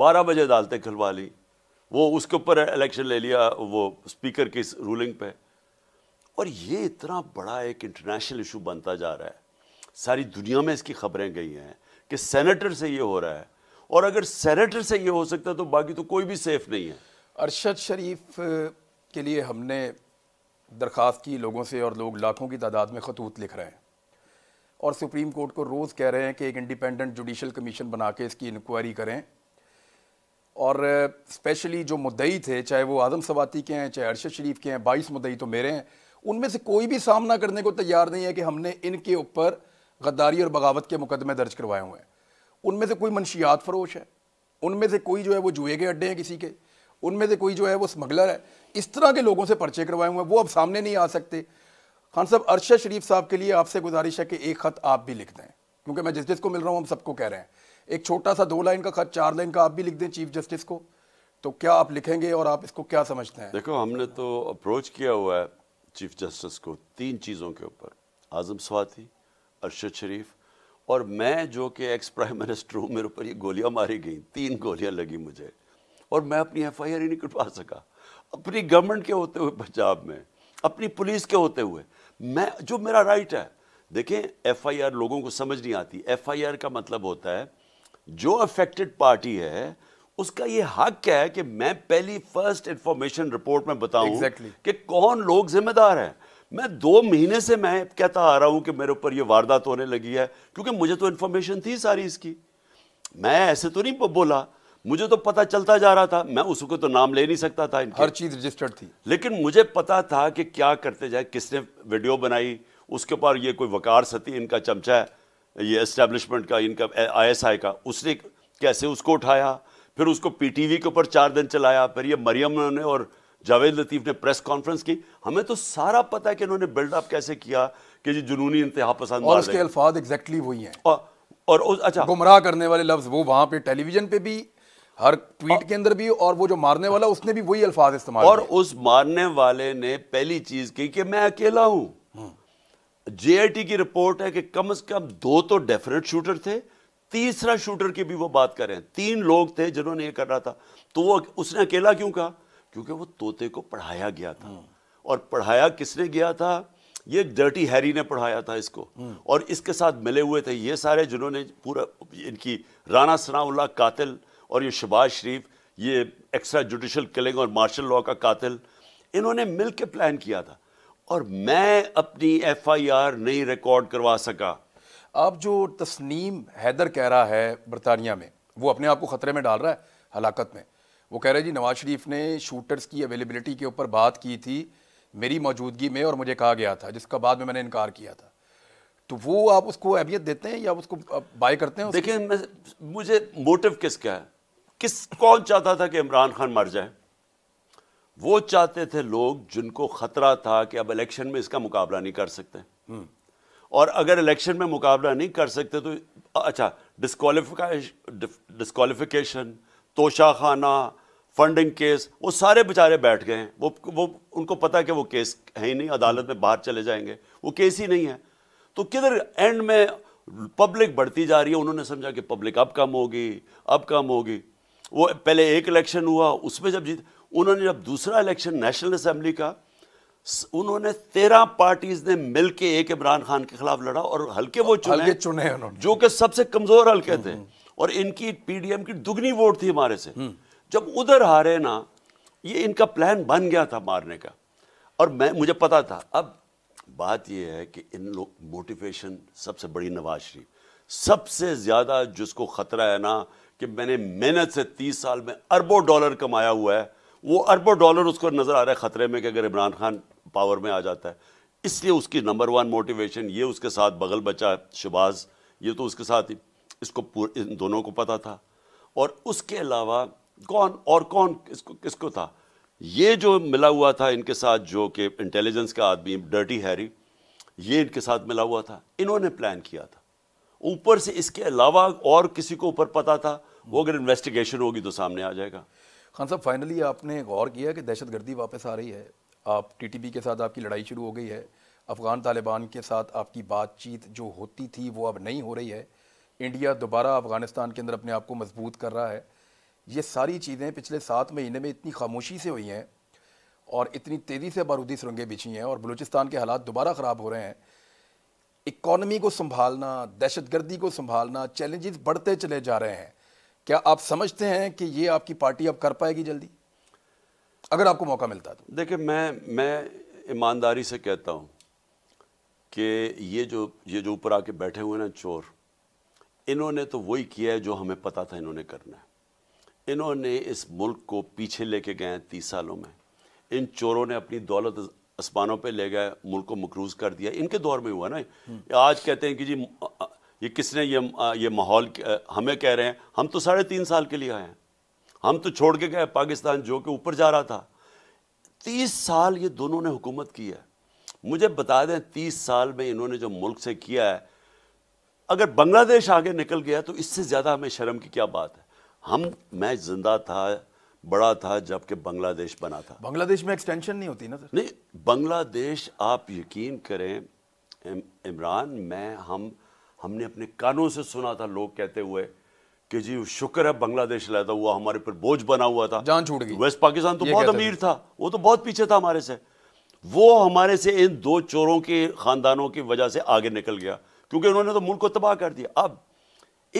बारह बजे अदालतें खुलवा ली वो उसके ऊपर इलेक्शन ले लिया वो स्पीकर की रूलिंग पे और ये इतना बड़ा एक इंटरनेशनल इशू बनता जा रहा है सारी दुनिया में इसकी खबरें गई हैं कि सेनेटर से ये हो रहा है और अगर सेनेटर से ये हो सकता है तो बाकी तो कोई भी सेफ नहीं है अरशद शरीफ के लिए हमने दरख्वास्त की लोगों से और लोग लाखों की तादाद में खतूत लिख रहे हैं और सुप्रीम कोर्ट को रोज़ कह रहे हैं कि एक इंडिपेंडेंट जुडिशल कमीशन बना के इसकी इंक्वायरी करें और स्पेशली जो मुद्दई थे चाहे वो आज़म सवाती के हैं चाहे अरशद शरीफ के हैं बाईस मुद्दई तो मेरे हैं उनमें से कोई भी सामना करने को तैयार नहीं है कि हमने इनके ऊपर गद्दारी और बगावत के मुकदमे दर्ज करवाए हुए हैं उनमें से कोई मनशियात फरोश है उनमें से कोई जो है वो जुए के अड्डे हैं किसी के उनमें से कोई जो है वो स्मगलर है इस तरह के लोगों से पर्चे करवाए हुए हैं वो अब सामने नहीं आ सकते खान साहब अरशद शरीफ साहब के लिए आपसे गुजारिश है कि एक ख़त आप भी लिख दें क्योंकि मैं जिस जिस को मिल रहा हूँ हम सबको कह रहे हैं एक छोटा सा दो लाइन का खत चार लाइन का आप भी लिख दें चीफ जस्टिस को तो क्या आप लिखेंगे और आप इसको क्या समझते हैं देखो हमने तो अप्रोच किया हुआ है चीफ जस्टिस को तीन चीज़ों के ऊपर आज़म स्वाति अरशद शरीफ और मैं जो कि एक्स प्राइम मिनिस्टर हूँ मेरे ऊपर ये गोलियाँ मारी गई तीन गोलियाँ लगी मुझे और मैं अपनी एफ आई आर ही नहीं कटवा सका अपनी गवर्नमेंट के होते हुए पंजाब में अपनी पुलिस के होते हुए मैं जो मेरा राइट है देखें एफआईआर लोगों को समझ नहीं आती एफआईआर का मतलब होता है जो अफेक्टेड पार्टी है उसका ये हक है कि मैं पहली फर्स्ट इंफॉर्मेशन रिपोर्ट में बताऊं exactly. कि कौन लोग जिम्मेदार हैं मैं दो महीने से मैं कहता आ रहा हूं कि मेरे ऊपर ये वारदात होने लगी है क्योंकि मुझे तो इंफॉर्मेशन थी सारी इसकी मैं ऐसे तो नहीं बोला मुझे तो पता चलता जा रहा था मैं उसको तो नाम ले नहीं सकता था हर चीज़ रजिस्टर्ड थी लेकिन मुझे पता था कि क्या करते जाए किसने वीडियो बनाई उसके ऊपर ये कोई वकार सती इनका चमचा है ये एस्टेब्लिशमेंट का इनका आईएसआई का उसने कैसे उसको उठाया फिर उसको पीटीवी के ऊपर चार दिन चलाया फिर ये मरियम ने और जावेद लतीफ़ ने प्रेस कॉन्फ्रेंस की हमें तो सारा पता है कि इन्होंने बिल्डअप कैसे किया कि जी जुनूनी इंतहा पसंद और उसके अल्फाज एग्जैक्टली वही हैं और, और अच्छा गुमराह करने वाले लफ्ज़ वो वहाँ पे टेलीविज़न पे भी हर ट्वीट के अंदर भी और वो जो मारने वाला उसने भी वही अल्फाज इस्तेमाल और उस मारने वाले ने पहली चीज की कि मैं अकेला हूं जेआईटी हम्म। की रिपोर्ट है कि कम से कम दो तो डेफिनेट शूटर थे तीसरा शूटर की भी वो बात कर रहे हैं तीन लोग थे जिन्होंने ये कर रहा था तो वो उसने अकेला क्यों कहा क्योंकि वो तोते को पढ़ाया गया था हम्म। और पढ़ाया किसने गया था ये डर्टी हैरी ने पढ़ाया था इसको हम्म। और इसके साथ मिले हुए थे ये सारे जिन्होंने पूरा इनकी राना सनाउल्ला कातिल और ये शबाज शरीफ ये एक्स्ट्रा जुडिशल किलिंग और मार्शल लॉ का कातिल इन्होंने मिल के प्लान किया था और मैं अपनी एफ आई आर नहीं रिकॉर्ड करवा सका अब जो तस्नीम हैदर कह रहा है बरतानिया में वो अपने आप को ख़तरे में डाल रहा है हलाकत में वो कह रहे जी नवाज शरीफ ने शूटर्स की अवेलेबिलिटी के ऊपर बात की थी मेरी मौजूदगी में और मुझे कहा गया था जिसका बाद में मैंने इनकार किया था तो वो आप उसको अहमियत देते हैं या उसको बाय करते हैं देखिए मुझे मोटिव किसका है किस कौन चाहता था कि इमरान खान मर जाए वो चाहते थे लोग जिनको खतरा था कि अब इलेक्शन में इसका मुकाबला नहीं कर सकते हम्म। और अगर इलेक्शन में मुकाबला नहीं कर सकते तो अच्छा डिस्कालीफिकेशन डिस्कालीफिकेशन तोशा खाना फंडिंग केस वो सारे बेचारे बैठ गए हैं वो वो उनको पता है कि वो केस है ही नहीं अदालत में बाहर चले जाएंगे वो केस ही नहीं है तो किधर एंड में पब्लिक बढ़ती जा रही है उन्होंने समझा कि पब्लिक अब कम होगी अब कम होगी वो पहले एक इलेक्शन हुआ उसमें जब जीत उन्होंने जब दूसरा इलेक्शन नेशनल असेंबली का उन्होंने तेरह पार्टीज ने मिलके एक इमरान खान के खिलाफ लड़ा और हल्के वो चुने हल्के चुने जो कि सबसे कमजोर हल्के हम्म, थे हम्म। और इनकी पीडीएम की दुगनी वोट थी हमारे से हम्म। जब उधर हारे ना ये इनका प्लान बन गया था मारने का और मैं मुझे पता था अब बात यह है कि इन लोग मोटिवेशन सबसे बड़ी नवाज शरीफ सबसे ज़्यादा जिसको ख़तरा है ना कि मैंने मेहनत से तीस साल में अरबों डॉलर कमाया हुआ है वो अरबों डॉलर उसको नज़र आ रहा है ख़तरे में कि अगर इमरान खान पावर में आ जाता है इसलिए उसकी नंबर वन मोटिवेशन ये उसके साथ बगल बचा शबाज ये तो उसके साथ ही इसको इन दोनों को पता था और उसके अलावा कौन और कौन किसको किसको था ये जो मिला हुआ था इनके साथ जो कि इंटेलिजेंस का आदमी डर्टी हैरी ये इनके साथ मिला हुआ था इन्होंने प्लान किया था ऊपर से इसके अलावा और किसी को ऊपर पता था वो अगर इन्वेस्टिगेशन होगी तो सामने आ जाएगा खान साहब फाइनली आपने गौर किया कि दहशतगर्दी वापस आ रही है आप टीटीपी के साथ आपकी लड़ाई शुरू हो गई है अफ़गान तालिबान के साथ आपकी बातचीत जो होती थी वो अब नहीं हो रही है इंडिया दोबारा अफ़गानिस्तान के अंदर अपने आप को मजबूत कर रहा है ये सारी चीज़ें पिछले सात महीने में इतनी खामोशी से हुई हैं और इतनी तेज़ी से बारूदी सुरंगें बिछी हैं और बलूचिस्तान के हालात दोबारा ख़राब हो रहे हैं इकोनमी को संभालना दहशतगर्दी को संभालना चैलेंजेस बढ़ते चले जा रहे हैं क्या आप समझते हैं कि ये आपकी पार्टी अब कर पाएगी जल्दी अगर आपको मौका मिलता तो देखिए मैं मैं ईमानदारी से कहता हूँ कि ये जो ये जो ऊपर आके बैठे हुए ना चोर इन्होंने तो वही किया है जो हमें पता था इन्होंने करना है इन्होंने इस मुल्क को पीछे लेके गए हैं तीस सालों में इन चोरों ने अपनी दौलत आसमानों पे ले गए मुल्क को मकरूज कर दिया इनके दौर में हुआ ना आज कहते हैं कि जी ये किसने ये ये माहौल हमें कह रहे हैं हम तो साढ़े तीन साल के लिए आए हैं हम तो छोड़ के गए पाकिस्तान जो कि ऊपर जा रहा था तीस साल ये दोनों ने हुकूमत की है मुझे बता दें तीस साल में इन्होंने जो मुल्क से किया है अगर बांग्लादेश आगे निकल गया तो इससे ज़्यादा हमें शर्म की क्या बात है हम मैं ज़िंदा था बड़ा था जबकि बांग्लादेश बना था बांग्लादेश में एक्सटेंशन नहीं होती ना सर नहीं बांग्लादेश आप यकीन करें इमरान मैं हम हमने अपने कानों से सुना था लोग कहते हुए कि जी शुक्र है बांग्लादेश लाता हुआ हमारे पर बोझ बना हुआ था जान छूट गई वेस्ट पाकिस्तान तो बहुत अमीर था वो तो बहुत पीछे था हमारे से वो हमारे से इन दो चोरों के ख़ानदानों की वजह से आगे निकल गया क्योंकि उन्होंने तो मुल्क को तबाह कर दिया अब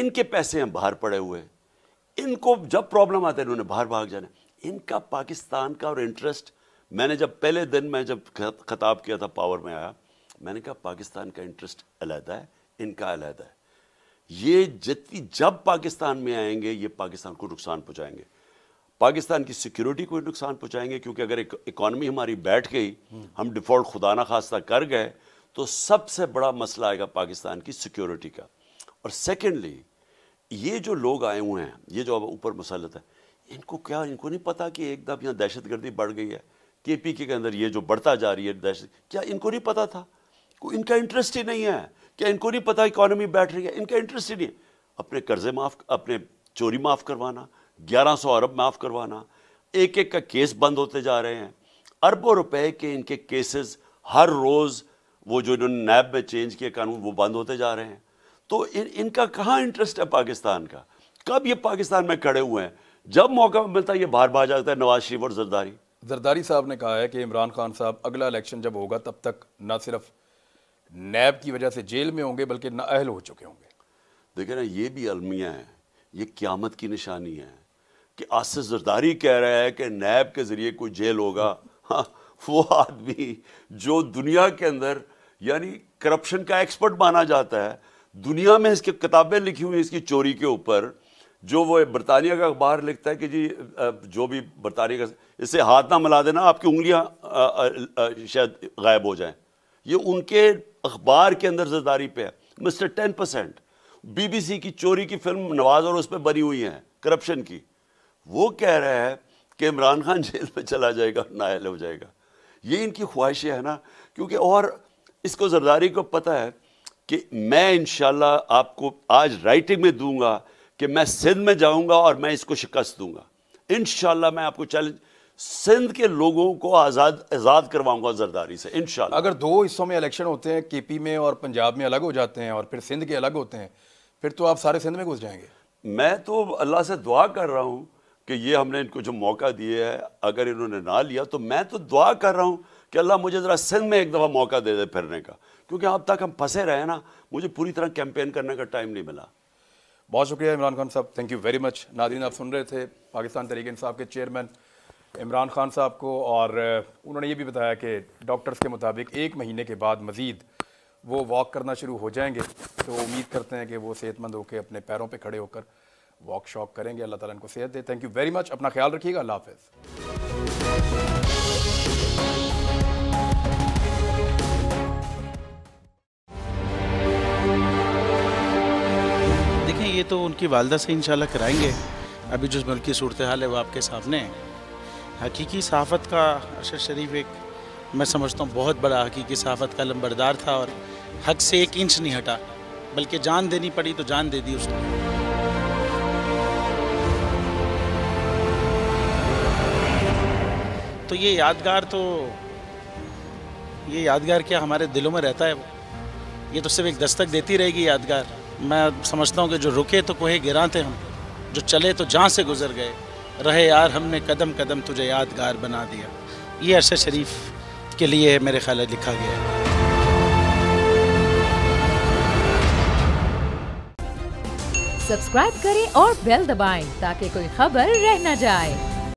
इनके पैसे हम बाहर पड़े हुए इनको जब प्रॉब्लम आता है इन्होंने बाहर भाग जाना इनका पाकिस्तान का और इंटरेस्ट मैंने जब पहले दिन मैं जब खताब किया था पावर में आया मैंने कहा पाकिस्तान का इंटरेस्ट अलहदा है इनका अलहदा है ये जितनी जब पाकिस्तान में आएंगे ये पाकिस्तान को नुकसान पहुंचाएंगे पाकिस्तान की सिक्योरिटी को नुकसान पहुंचाएंगे क्योंकि अगर एक इकॉनमी हमारी बैठ गई हम डिफ़ॉल्ट खुदाना खास्ता कर गए तो सबसे बड़ा मसला आएगा पाकिस्तान की सिक्योरिटी का और सेकेंडली ये जो लोग आए हुए हैं ये जो अब ऊपर मसलत है इनको क्या इनको नहीं पता कि एक दफ़ यहाँ दहशत गर्दी बढ़ गई है के पी के अंदर ये जो बढ़ता जा रही है दहशत क्या इनको नहीं पता था को इनका इंटरेस्ट ही नहीं है क्या इनको नहीं पता इकॉनमी बैठ रही है इनका इंटरेस्ट ही नहीं है अपने कर्जे माफ़ अपने चोरी माफ़ करवाना ग्यारह सौ अरब माफ़ करवाना एक एक का केस बंद होते जा रहे हैं अरबों रुपए के इनके केसेस हर रोज़ वो जो इन्होंने नैब में चेंज किए कानून वो बंद होते जा रहे हैं तो इन, इनका कहाँ इंटरेस्ट है पाकिस्तान का कब ये पाकिस्तान में खड़े हुए हैं जब मौका मिलता है ये बाहर बाहर जाता है नवाज शरीफ और जरदारी जरदारी साहब ने कहा है कि इमरान खान साहब अगला इलेक्शन जब होगा तब तक ना सिर्फ नैब की वजह से जेल में होंगे बल्कि ना अहल हो चुके होंगे देखिए ना ये भी अलमिया है ये क्यामत की निशानी है कि आसिफ जरदारी कह रहा है कि नैब के ज़रिए कोई जेल होगा हाँ वो आदमी जो दुनिया के अंदर यानी करप्शन का एक्सपर्ट माना जाता है दुनिया में इसकी किताबें लिखी हुई इसकी चोरी के ऊपर जो वो बरतानिया का अखबार लिखता है कि जी जो भी बरतानिया का इसे हाथ ना मिला देना आपकी उंगलियाँ शायद गायब हो जाए ये उनके अखबार के अंदर जदारी पे है mister ten percent B B C की चोरी की फिल्म नवाज और उस पर बनी हुई है करप्शन की वो कह रहे हैं कि इमरान खान जेल में चला जाएगा नायल हो जाएगा ये इनकी ख्वाहिशें हैं ना क्योंकि और इसको जरदारी को पता है कि मैं इन आपको आज राइटिंग में दूंगा कि मैं सिंध में जाऊंगा और मैं इसको शिकस्त दूंगा इन मैं आपको चैलेंज सिंध के लोगों को आज़ाद आज़ाद करवाऊंगा जरदारी से इन अगर दो हिस्सों में इलेक्शन होते हैं के पी में और पंजाब में अलग हो जाते हैं और फिर सिंध के अलग होते हैं फिर तो आप सारे सिंध में घुस जाएंगे मैं तो अल्लाह से दुआ कर रहा हूँ कि ये हमने इनको जो मौका दिया है अगर इन्होंने ना लिया तो मैं तो दुआ कर रहा हूँ कि अल्लाह मुझे ज़रा सिंध में एक दफ़ा मौका दे दे फिरने का क्योंकि अब तक हम फंसे रहे ना मुझे पूरी तरह कैंपेन करने का टाइम नहीं मिला बहुत शुक्रिया इमरान खान साहब thank you very much Nadeen आप सुन रहे थे पाकिस्तान तरीके साहब के चेयरमैन इमरान खान साहब को और उन्होंने ये भी बताया कि डॉक्टर्स के मुताबिक एक महीने के बाद मज़ीद वो वॉक करना शुरू हो जाएंगे तो उम्मीद करते हैं कि वो सेहतमंद होकर अपने पैरों पे खड़े होकर वॉक शॉक करेंगे अल्लाह ताला इनको सेहत दे थैंक यू वेरी मच अपना ख्याल रखिएगा अल्लाह हाफ ये तो उनकी वालदा से इन कराएंगे अभी जो मुल्क की सूरत हाल है वो आपके सामने हकीकी सहाफ़त का अरशद शरीफ एक मैं समझता हूँ बहुत बड़ा हकीकी सहाफ़त का लम्बरदार था और हक से एक इंच नहीं हटा बल्कि जान देनी पड़ी तो जान दे दी उसने तो ये यादगार तो ये यादगार क्या हमारे दिलों में रहता है वो ये तो सिर्फ एक दस्तक देती रहेगी यादगार मैं समझता हूँ कि जो रुके तो कोहे गिरा थे हम जो चले तो जहाँ से गुजर गए रहे यार हमने कदम कदम तुझे यादगार बना दिया ये अरसे शरीफ के लिए मेरे ख्याल लिखा गया है सब्सक्राइब करें और बेल दबाएं ताकि कोई खबर रह न जाए